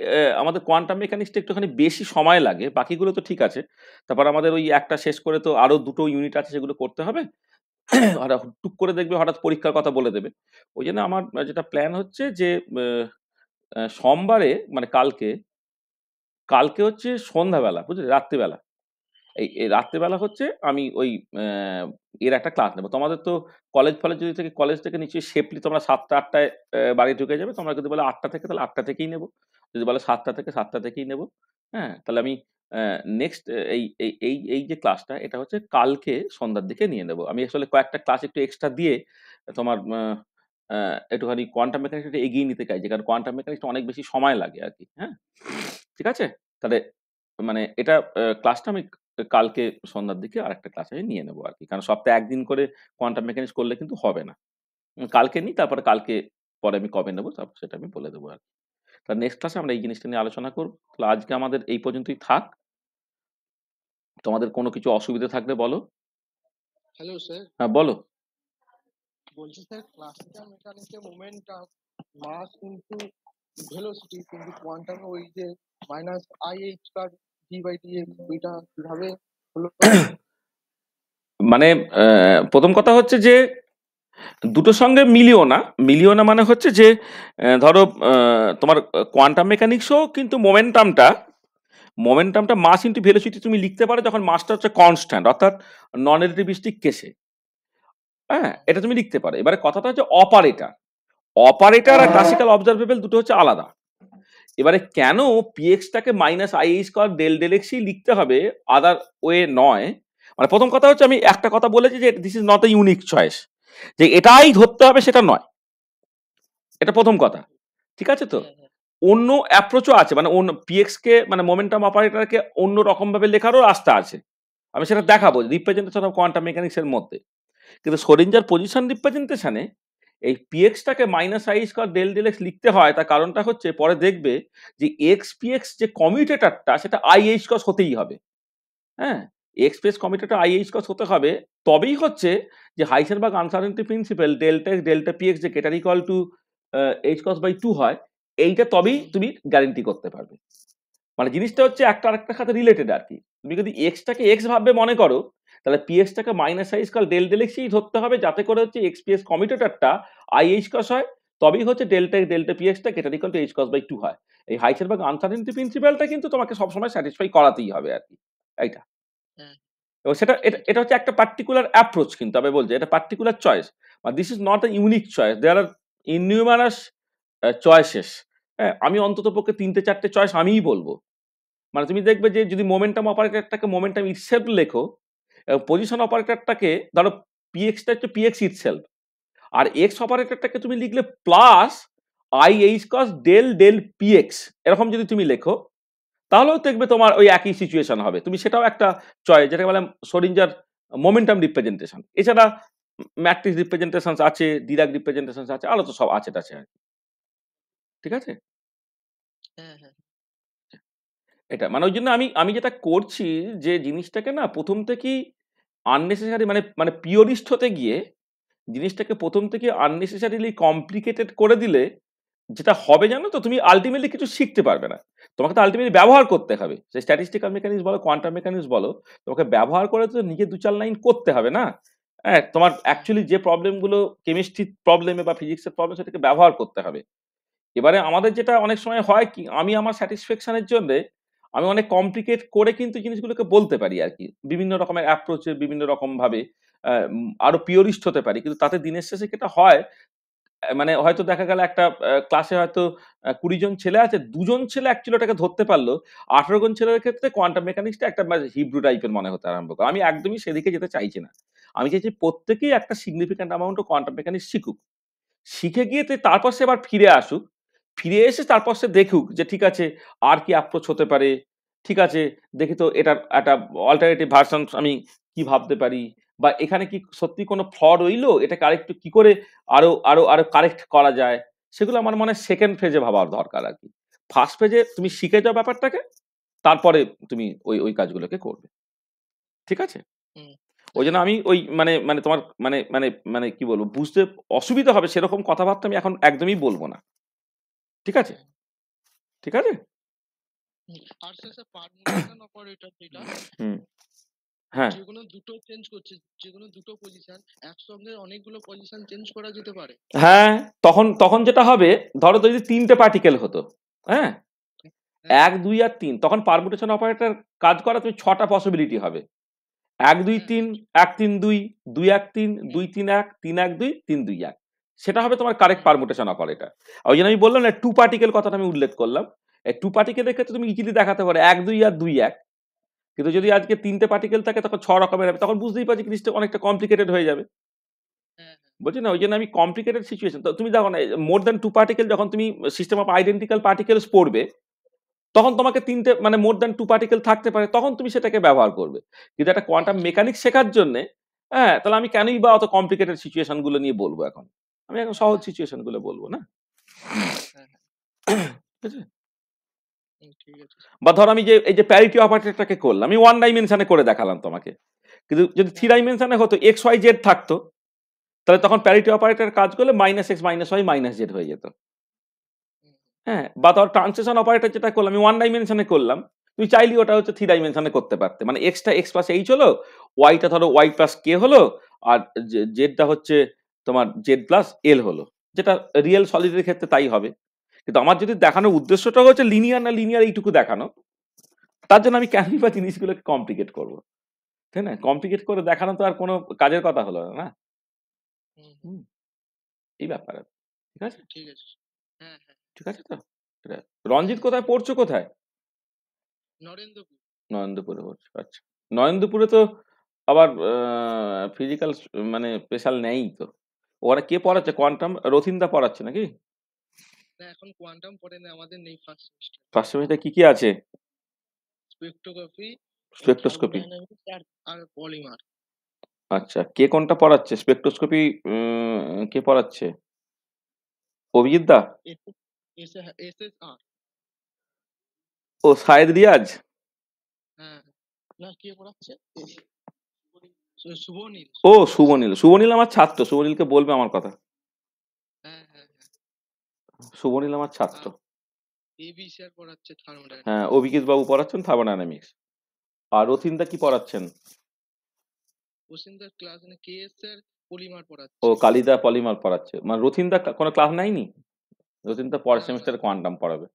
আমাদের কোয়ান্টাম মেকানিক্সটা একটুখানি বেশি সময় লাগে বাকিগুলো তো ঠিক আছে তারপর আমাদের ওই একটা শেষ করে তো আরও দুটো ইউনিট আছে সেগুলো করতে হবে *coughs* আর টুক করে দেখবে হঠাৎ পরীক্ষার কথা বলে দেবে ওই জন্য আমার যেটা প্ল্যান হচ্ছে যে সোমবারে মানে কালকে কালকে হচ্ছে সন্ধ্যাবেলা বুঝলি রাত্রিবেলা এই রাত্রেবেলা হচ্ছে আমি ওই এর একটা ক্লাস নেবো তোমাদের তো কলেজ ফলেজ যদি থেকে কলেজ থেকে নিচে সেফলি তোমরা সাতটা আটটায় বাড়ি ঢুকে যাবে তোমরা যদি বলে আটটা থেকে তাহলে আটটা থেকেই নেবো যদি বলে সাতটা থেকে সাতটা থেকেই নেবো হ্যাঁ তাহলে আমি নেক্সট এই এই এই যে ক্লাসটা এটা হচ্ছে কালকে সন্ধ্যার দিকে নিয়ে নেব আমি আসলে কয়েকটা ক্লাস একটু এক্সট্রা দিয়ে তোমার একটুখানি কোয়ান্টাম মেকানিক্সটা এগিয়ে নিতে চাইছি কারণ কোয়ান্টাম মেকানিক্সটা অনেক বেশি সময় লাগে আর কি হ্যাঁ ঠিক আছে তাহলে মানে এটা ক্লাসটা আমি কালকে সন্ধ্যার দিকে আর একটা ক্লাস আমি নিয়ে নেবো আর কি কারণ সপ্তাহে একদিন করে কোয়ান্টাম মেকানিক্স করলে কিন্তু হবে না কালকে নিই তারপরে কালকে পরে আমি কবে নেবো তারপর সেটা আমি বলে দেবো আর কি তা নেক্সট ক্লাসে আমরা এই জিনিসটা নিয়ে আলোচনা করব তাহলে আজকে আমাদের এই পর্যন্তই থাক তোমাদের কোনো কিছু অসুবিধা থাকলে বলো হ্যালো স্যার হ্যাঁ বলো বলছি স্যার ক্লাসিক্যাল মেকানিক্সের মোমেন্টাম মাস ইনটু ভেলোসিটি কিন্তু কোয়ান্টাম ওই যে মাইনাস আই এইচ মানে প্রথম কথা হচ্ছে যে দুটো সঙ্গে মিলিও না মিলিও না মানে হচ্ছে যে ধরো তোমার কোয়ান্টাম মেকানিক্সও কিন্তু মোমেন্টামটা মোমেন্টামটা মাস ইন্টু ভেলোসিটি তুমি লিখতে পারো যখন মাসটা হচ্ছে কনস্ট্যান্ট অর্থাৎ নন রিলেটিভিস্টিক কেসে হ্যাঁ এটা তুমি লিখতে পারো এবারে কথাটা হচ্ছে অপারেটার অপারেটার আর ক্লাসিক্যাল অবজারভেবল দুটো হচ্ছে আলাদা এবারে কেন পিএক্সটাকে minus I square del del এক্সই লিখতে হবে আদার ওয়ে নয় মানে প্রথম কথা হচ্ছে আমি একটা কথা বলেছি যে this is not a unique choice যে এটাই ধরতে হবে সেটা নয় এটা প্রথম কথা ঠিক আছে তো হ্যাঁ, হ্যাঁ। অন্য অ্যাপ্রোচও আছে মানে অন্য পিএক্সকে মানে মোমেন্টাম অপারেটরকে অন্য রকমভাবে লেখারও রাস্তা আছে আমি সেটা দেখাবো রিপ্রেজেন্টেশন অফ কোয়ান্টাম মেকানিক্সের মধ্যে কিন্তু সরিঞ্জার পজিশন রিপ্রেজেন্টেশনে এই পিএক্সটাকে minus I square del del X লিখতে হয় তার কারণটা হচ্ছে পরে দেখবে যে এক্স পিএক্স যে কমিউটেটারটা সেটা আই এইচ কস হতেই হবে হ্যাঁ X P X commutator I H cross হতে হবে তবেই হচ্ছে যে বা uncertainty principle delta X delta P X যে greater equal to H cross by two হয় এইটা তবেই তুমি গ্যারেন্টি করতে পারবে মানে জিনিসটা হচ্ছে একটা আরেকটার সাথে রিলেটেড আর কি তুমি যদি এক্সটাকে এক্স ভাববে মনে করো তাহলে পিএসটাকে minus I square del del এক্সই ধরতে হবে যাতে করে হচ্ছে এক্স পিএস কমিউটেটারটা আই এইচ কস হয় তবেই হচ্ছে ডেল্টা ডেল্টা পিএসটা greater equal to H cross by two হয় এই হাইসেনবার্গ আনসার্টেনিটি প্রিন্সিপালটা কিন্তু তোমাকে সবসময় স্যাটিসফাই করাতেই হবে আর কি এইটা এবং সেটা এটা এটা হচ্ছে একটা পার্টিকুলার অ্যাপ্রোচ কিন্তু আমি বলছি এটা পার্টিকুলার চয়েস বা this is not a unique choice there are innumerous choices হ্যাঁ আমি অন্তত পক্ষে তিনটে চারটে চয়েস আমিই বলবো মানে তুমি দেখবে যে যদি মোমেন্টাম অপারেটরটাকে মোমেন্টাম ইটসেলফ লেখো পজিশন অপারেটরটাকে ধরো পিএক্সটা হচ্ছে পিএক্স ইটসেল আর এক্স অপারেটরটাকে তুমি লিখলে plus I H cross del del P X এরকম যদি তুমি লেখো তাহলেও দেখবে তোমার ওই একই সিচুয়েশন হবে তুমি সেটাও একটা চয়েস যেটাকে বলে সরিঞ্জার মোমেন্টাম রিপ্রেজেন্টেশন এছাড়া ম্যাট্রিক্স রিপ্রেজেন্টেশন আছে ডিরাক রিপ্রেজেন্টেশন আছে আরো তো সব আছে টাছে ঠিক আছে হ্যাঁ, হ্যাঁ। এটা মানে ওই জন্য আমি আমি যেটা করছি যে জিনিসটাকে না প্রথম থেকেই আননেসেসারি মানে মানে পিওরিস্ট হতে গিয়ে জিনিসটাকে প্রথম থেকে আননেসেসারিলি কমপ্লিকেটেড করে দিলে যেটা হবে জানো তো তুমি আলটিমেটলি কিছু শিখতে পারবে না তোমাকে তো আলটিমেটলি ব্যবহার করতে হবে সেই স্ট্যাটিস্টিক্যাল মেকানিক্স বলো কোয়ান্টাম মেকানিক্স বলো তোমাকে ব্যবহার করে তো নিজে দু চার লাইন করতে হবে না হ্যাঁ তোমার অ্যাকচুয়ালি যে প্রবলেমগুলো কেমিস্ট্রির প্রবলেমে বা ফিজিক্সের প্রবলেম সেটাকে ব্যবহার করতে হবে এবারে আমাদের যেটা অনেক সময় হয় কি আমি আমার স্যাটিসফ্যাকশনের জন্যে আমি অনেক কমপ্লিকেট করে কিন্তু জিনিসগুলোকে বলতে পারি আর কি বিভিন্ন রকমের অ্যাপ্রোচে বিভিন্ন রকম ভাবে আরো পিওরিস্ট হতে পারি কিন্তু তাতে দিনের শেষে যেটা হয় মানে হয়তো দেখা গেল একটা ক্লাসে হয়তো কুড়ি জন ছেলে আছে দুজন ছেলে অ্যাকচুয়ালি ওটাকে ধরতে পারলো আঠারো জন ছেলের ক্ষেত্রে কোয়ান্টাম মেকানিক্সটা একটা হিব্রু মানে টাইপের মনে হতে আরম্ভ করে আমি একদমই সেদিকে যেতে চাইছি না আমি চাইছি প্রত্যেকেই একটা সিগনিফিক্যান্ট অ্যামাউন্ট কোয়ান্টাম মেকানিক্স শিখুক শিখে গিয়ে তারপর সে আবার ফিরে আসুক ফিরে এসে তারপর সে দেখুক যে ঠিক আছে আর কি অ্যাপ্রোচ হতে পারে ঠিক আছে দেখি তো এটার একটা অল্টারনেটিভ ভার্সন আমি কি ভাবতে পারি বা এখানে কি সত্যি কোনো ফ্রড রইলো এটা কারেক্ট কি করে আরো আরো আরো কারেক্ট করা যায় সেগুলো আমার মনে হয় সেকেন্ড ফেজে ভাবার দরকার আর কি ফার্স্ট ফেজে তুমি শিখে যাও ব্যাপারটাকে তারপরে তুমি ওই ওই কাজগুলোকে করবে ঠিক আছে ওই জন্য আমি ওই মানে মানে তোমার মানে মানে মানে কি বলবো বুঝতে অসুবিধা হবে সেরকম কথাবার্তা আমি এখন একদমই বলবো না ঠিক আছে ঠিক আছে হুম হ্যাঁ যেগুলো দুটো চেঞ্জ করছে যেগুলো দুটো পজিশন একসঙ্গে অনেকগুলো পজিশন চেঞ্জ করা যেতে পারে হ্যাঁ তখন তখন যেটা হবে ধরো যদি তিনটে পার্টিকেল হতো হ্যাঁ? হ্যাঁ এক দুই আর তিন তখন পারমুটেশন অপারেটর কাজ করা তুমি ছটা পসিবিলিটি হবে এক দুই হ্যাঁ। তিন এক তিন দুই দুই এক তিন দুই তিন এক তিন এক দুই তিন দুই এক সেটা হবে তোমার কারেক্ট পারমুটেশন অকার এটা ওই জন্য আমি বললাম না টু পার্টিকেল কথাটা আমি উল্লেখ করলাম টু পার্টিকেলের ক্ষেত্রে তুমি ইজিলি দেখাতে পারো এক দুই আর দুই এক কিন্তু যদি আজকে তিনটে পার্টিকেল থাকে তখন ছ রকমের হবে তখন বুঝতেই পারছি জিনিসটা অনেকটা কমপ্লিকেটেড হয়ে যাবে বলছি না ওই জন্য আমি কমপ্লিকেটেড সিচুয়েশন তো তুমি দেখো না মোর দ্যান টু পার্টিকেল যখন তুমি সিস্টেম অফ আইডেন্টিক্যাল পার্টিকেলস পড়বে তখন তোমাকে তিনটে মানে মোর দ্যান টু পার্টিকেল থাকতে পারে তখন তুমি সেটাকে ব্যবহার করবে কিন্তু একটা কোয়ান্টাম মেকানিক্স শেখার জন্যে হ্যাঁ তাহলে আমি কেনই বা অত কমপ্লিকেটেড সিচুয়েশনগুলো নিয়ে বলবো এখন আমি এখন সহজ সিচুয়েশন গুলো বলবো না হ্যাঁ, হ্যাঁ। বা ধর আমি যে এই যে প্যারিটি অপারেটরটাকে করলাম আমি ওয়ান ডাইমেনশনে করে দেখালাম তোমাকে কিন্তু যদি থ্রি ডাইমেনশনে হতো এক্স ওয়াই জেড থাকতো তাহলে তখন প্যারিটি অপারেটর কাজ করলে minus X minus Y minus Z হয়ে যেত হ্যাঁ বা ধর ট্রান্সলেশন অপারেটর যেটা করলাম আমি ওয়ান ডাইমেনশনে করলাম তুমি চাইলি ওটা হচ্ছে থ্রি ডাইমেনশনে করতে পারতে মানে এক্সটা এক্স প্লাস এইচ হলো ওয়াইটা ধরো ওয়াই প্লাস কে হলো আর জেডটা হচ্ছে তোমার জেড প্লাস এল হলো যেটা রিয়েল সলিডের ক্ষেত্রে তাই হবে কিন্তু আমার যদি দেখানোর উদ্দেশ্যটা হচ্ছে লিনিয়ার না লিনিয়ার এইটুকু দেখানো তার জন্য আমি কেনই বা জিনিসগুলোকে কমপ্লিকেট করব তাই না কমপ্লিকেট করে দেখানো তো আর কোনো কাজের কথা হলো না না এই ব্যাপার ঠিক আছে ঠিক আছে হ্যাঁ, হ্যাঁ। ঠিক আছে তো রঞ্জিত কোথায় পড়ছো কোথায় নরেন্দ্রপুরে পড়ছো আচ্ছা নরেন্দ্রপুরে তো আবার ফিজিক্যাল মানে স্পেশাল নেই তো ওরা কে পড়াচ্ছে কোয়ান্টাম রথিন্দা পড়াচ্ছে নাকি এখন কোয়ান্টাম পড়ে না আমাদের নেই ফার্স্ট সেমিস্টার কি কি আছে স্পেকট্রোস্কোপি আর পলিমার আচ্ছা কে কোনটা পড়াচ্ছে স্পেকট্রোস্কোপি কে পড়াচ্ছে অভিজিৎ দা ও সায়েদ রিয়াজ হ্যাঁ না কে পড়াচ্ছে ও শুভনীল শুভনীল আমার ছাত্র শুভনীলকে বলবে আমার কথা হ্যাঁ, হ্যাঁ, হ্যাঁ। শুভনীল আমার ছাত্র হ্যাঁ অভিজিৎ বাবু পড়াচ্ছেন থার্মোডাইনামিক্স আর রথিনদা কি পড়াচ্ছেন রথিনদার ক্লাস না মানে কে স্যার পলিমার পড়াচ্ছে ও কালিদা পলিমার পড়াচ্ছে মানে রথিনদা কোনো ক্লাস নাইনি রথিনদা পরের সেমিস্টারে কোয়ান্টাম পড়াবে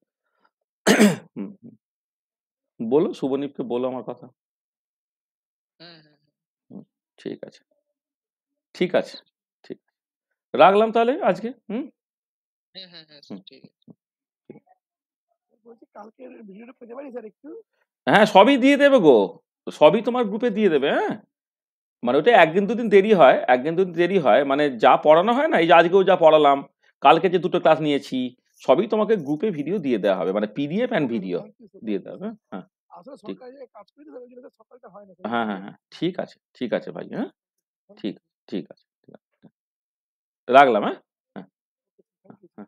*clears throat* বলো শুভনীপকে বলো আমার কথা ঠিক আছে ঠিক আছে ঠিক রাখলাম তাহলে আজকে হুম হ্যাঁ হ্যাঁ হ্যাঁ, হ্যাঁ সবই দিয়ে দেবে গো সবই তোমার গ্রুপে দিয়ে দেবে হ্যাঁ মানে ওটা একদিন দুদিন দেরি হয় একদিন দুদিন দেরি হয় মানে যা পড়ানো হয় না এই যে আজকেও যা পড়ালাম কালকে যে দুটো ক্লাস নিয়েছি সবই তোমাকে গ্রুপে ভিডিও দিয়ে দেওয়া হবে মানে পিডিএফ অ্যান্ড ভিডিও দিয়ে দেওয়া হবে হ্যাঁ আসলে সরকার কাজ করে তাদের জন্য সরকারটা হয় না হ্যাঁ হ্যাঁ হ্যাঁ ঠিক আছে ঠিক আছে ভাই হ্যাঁ ঠিক ঠিক আছে ঠিক আছে হ্যাঁ, হ্যাঁ। রাখলাম হ্যাঁ হ্যাঁ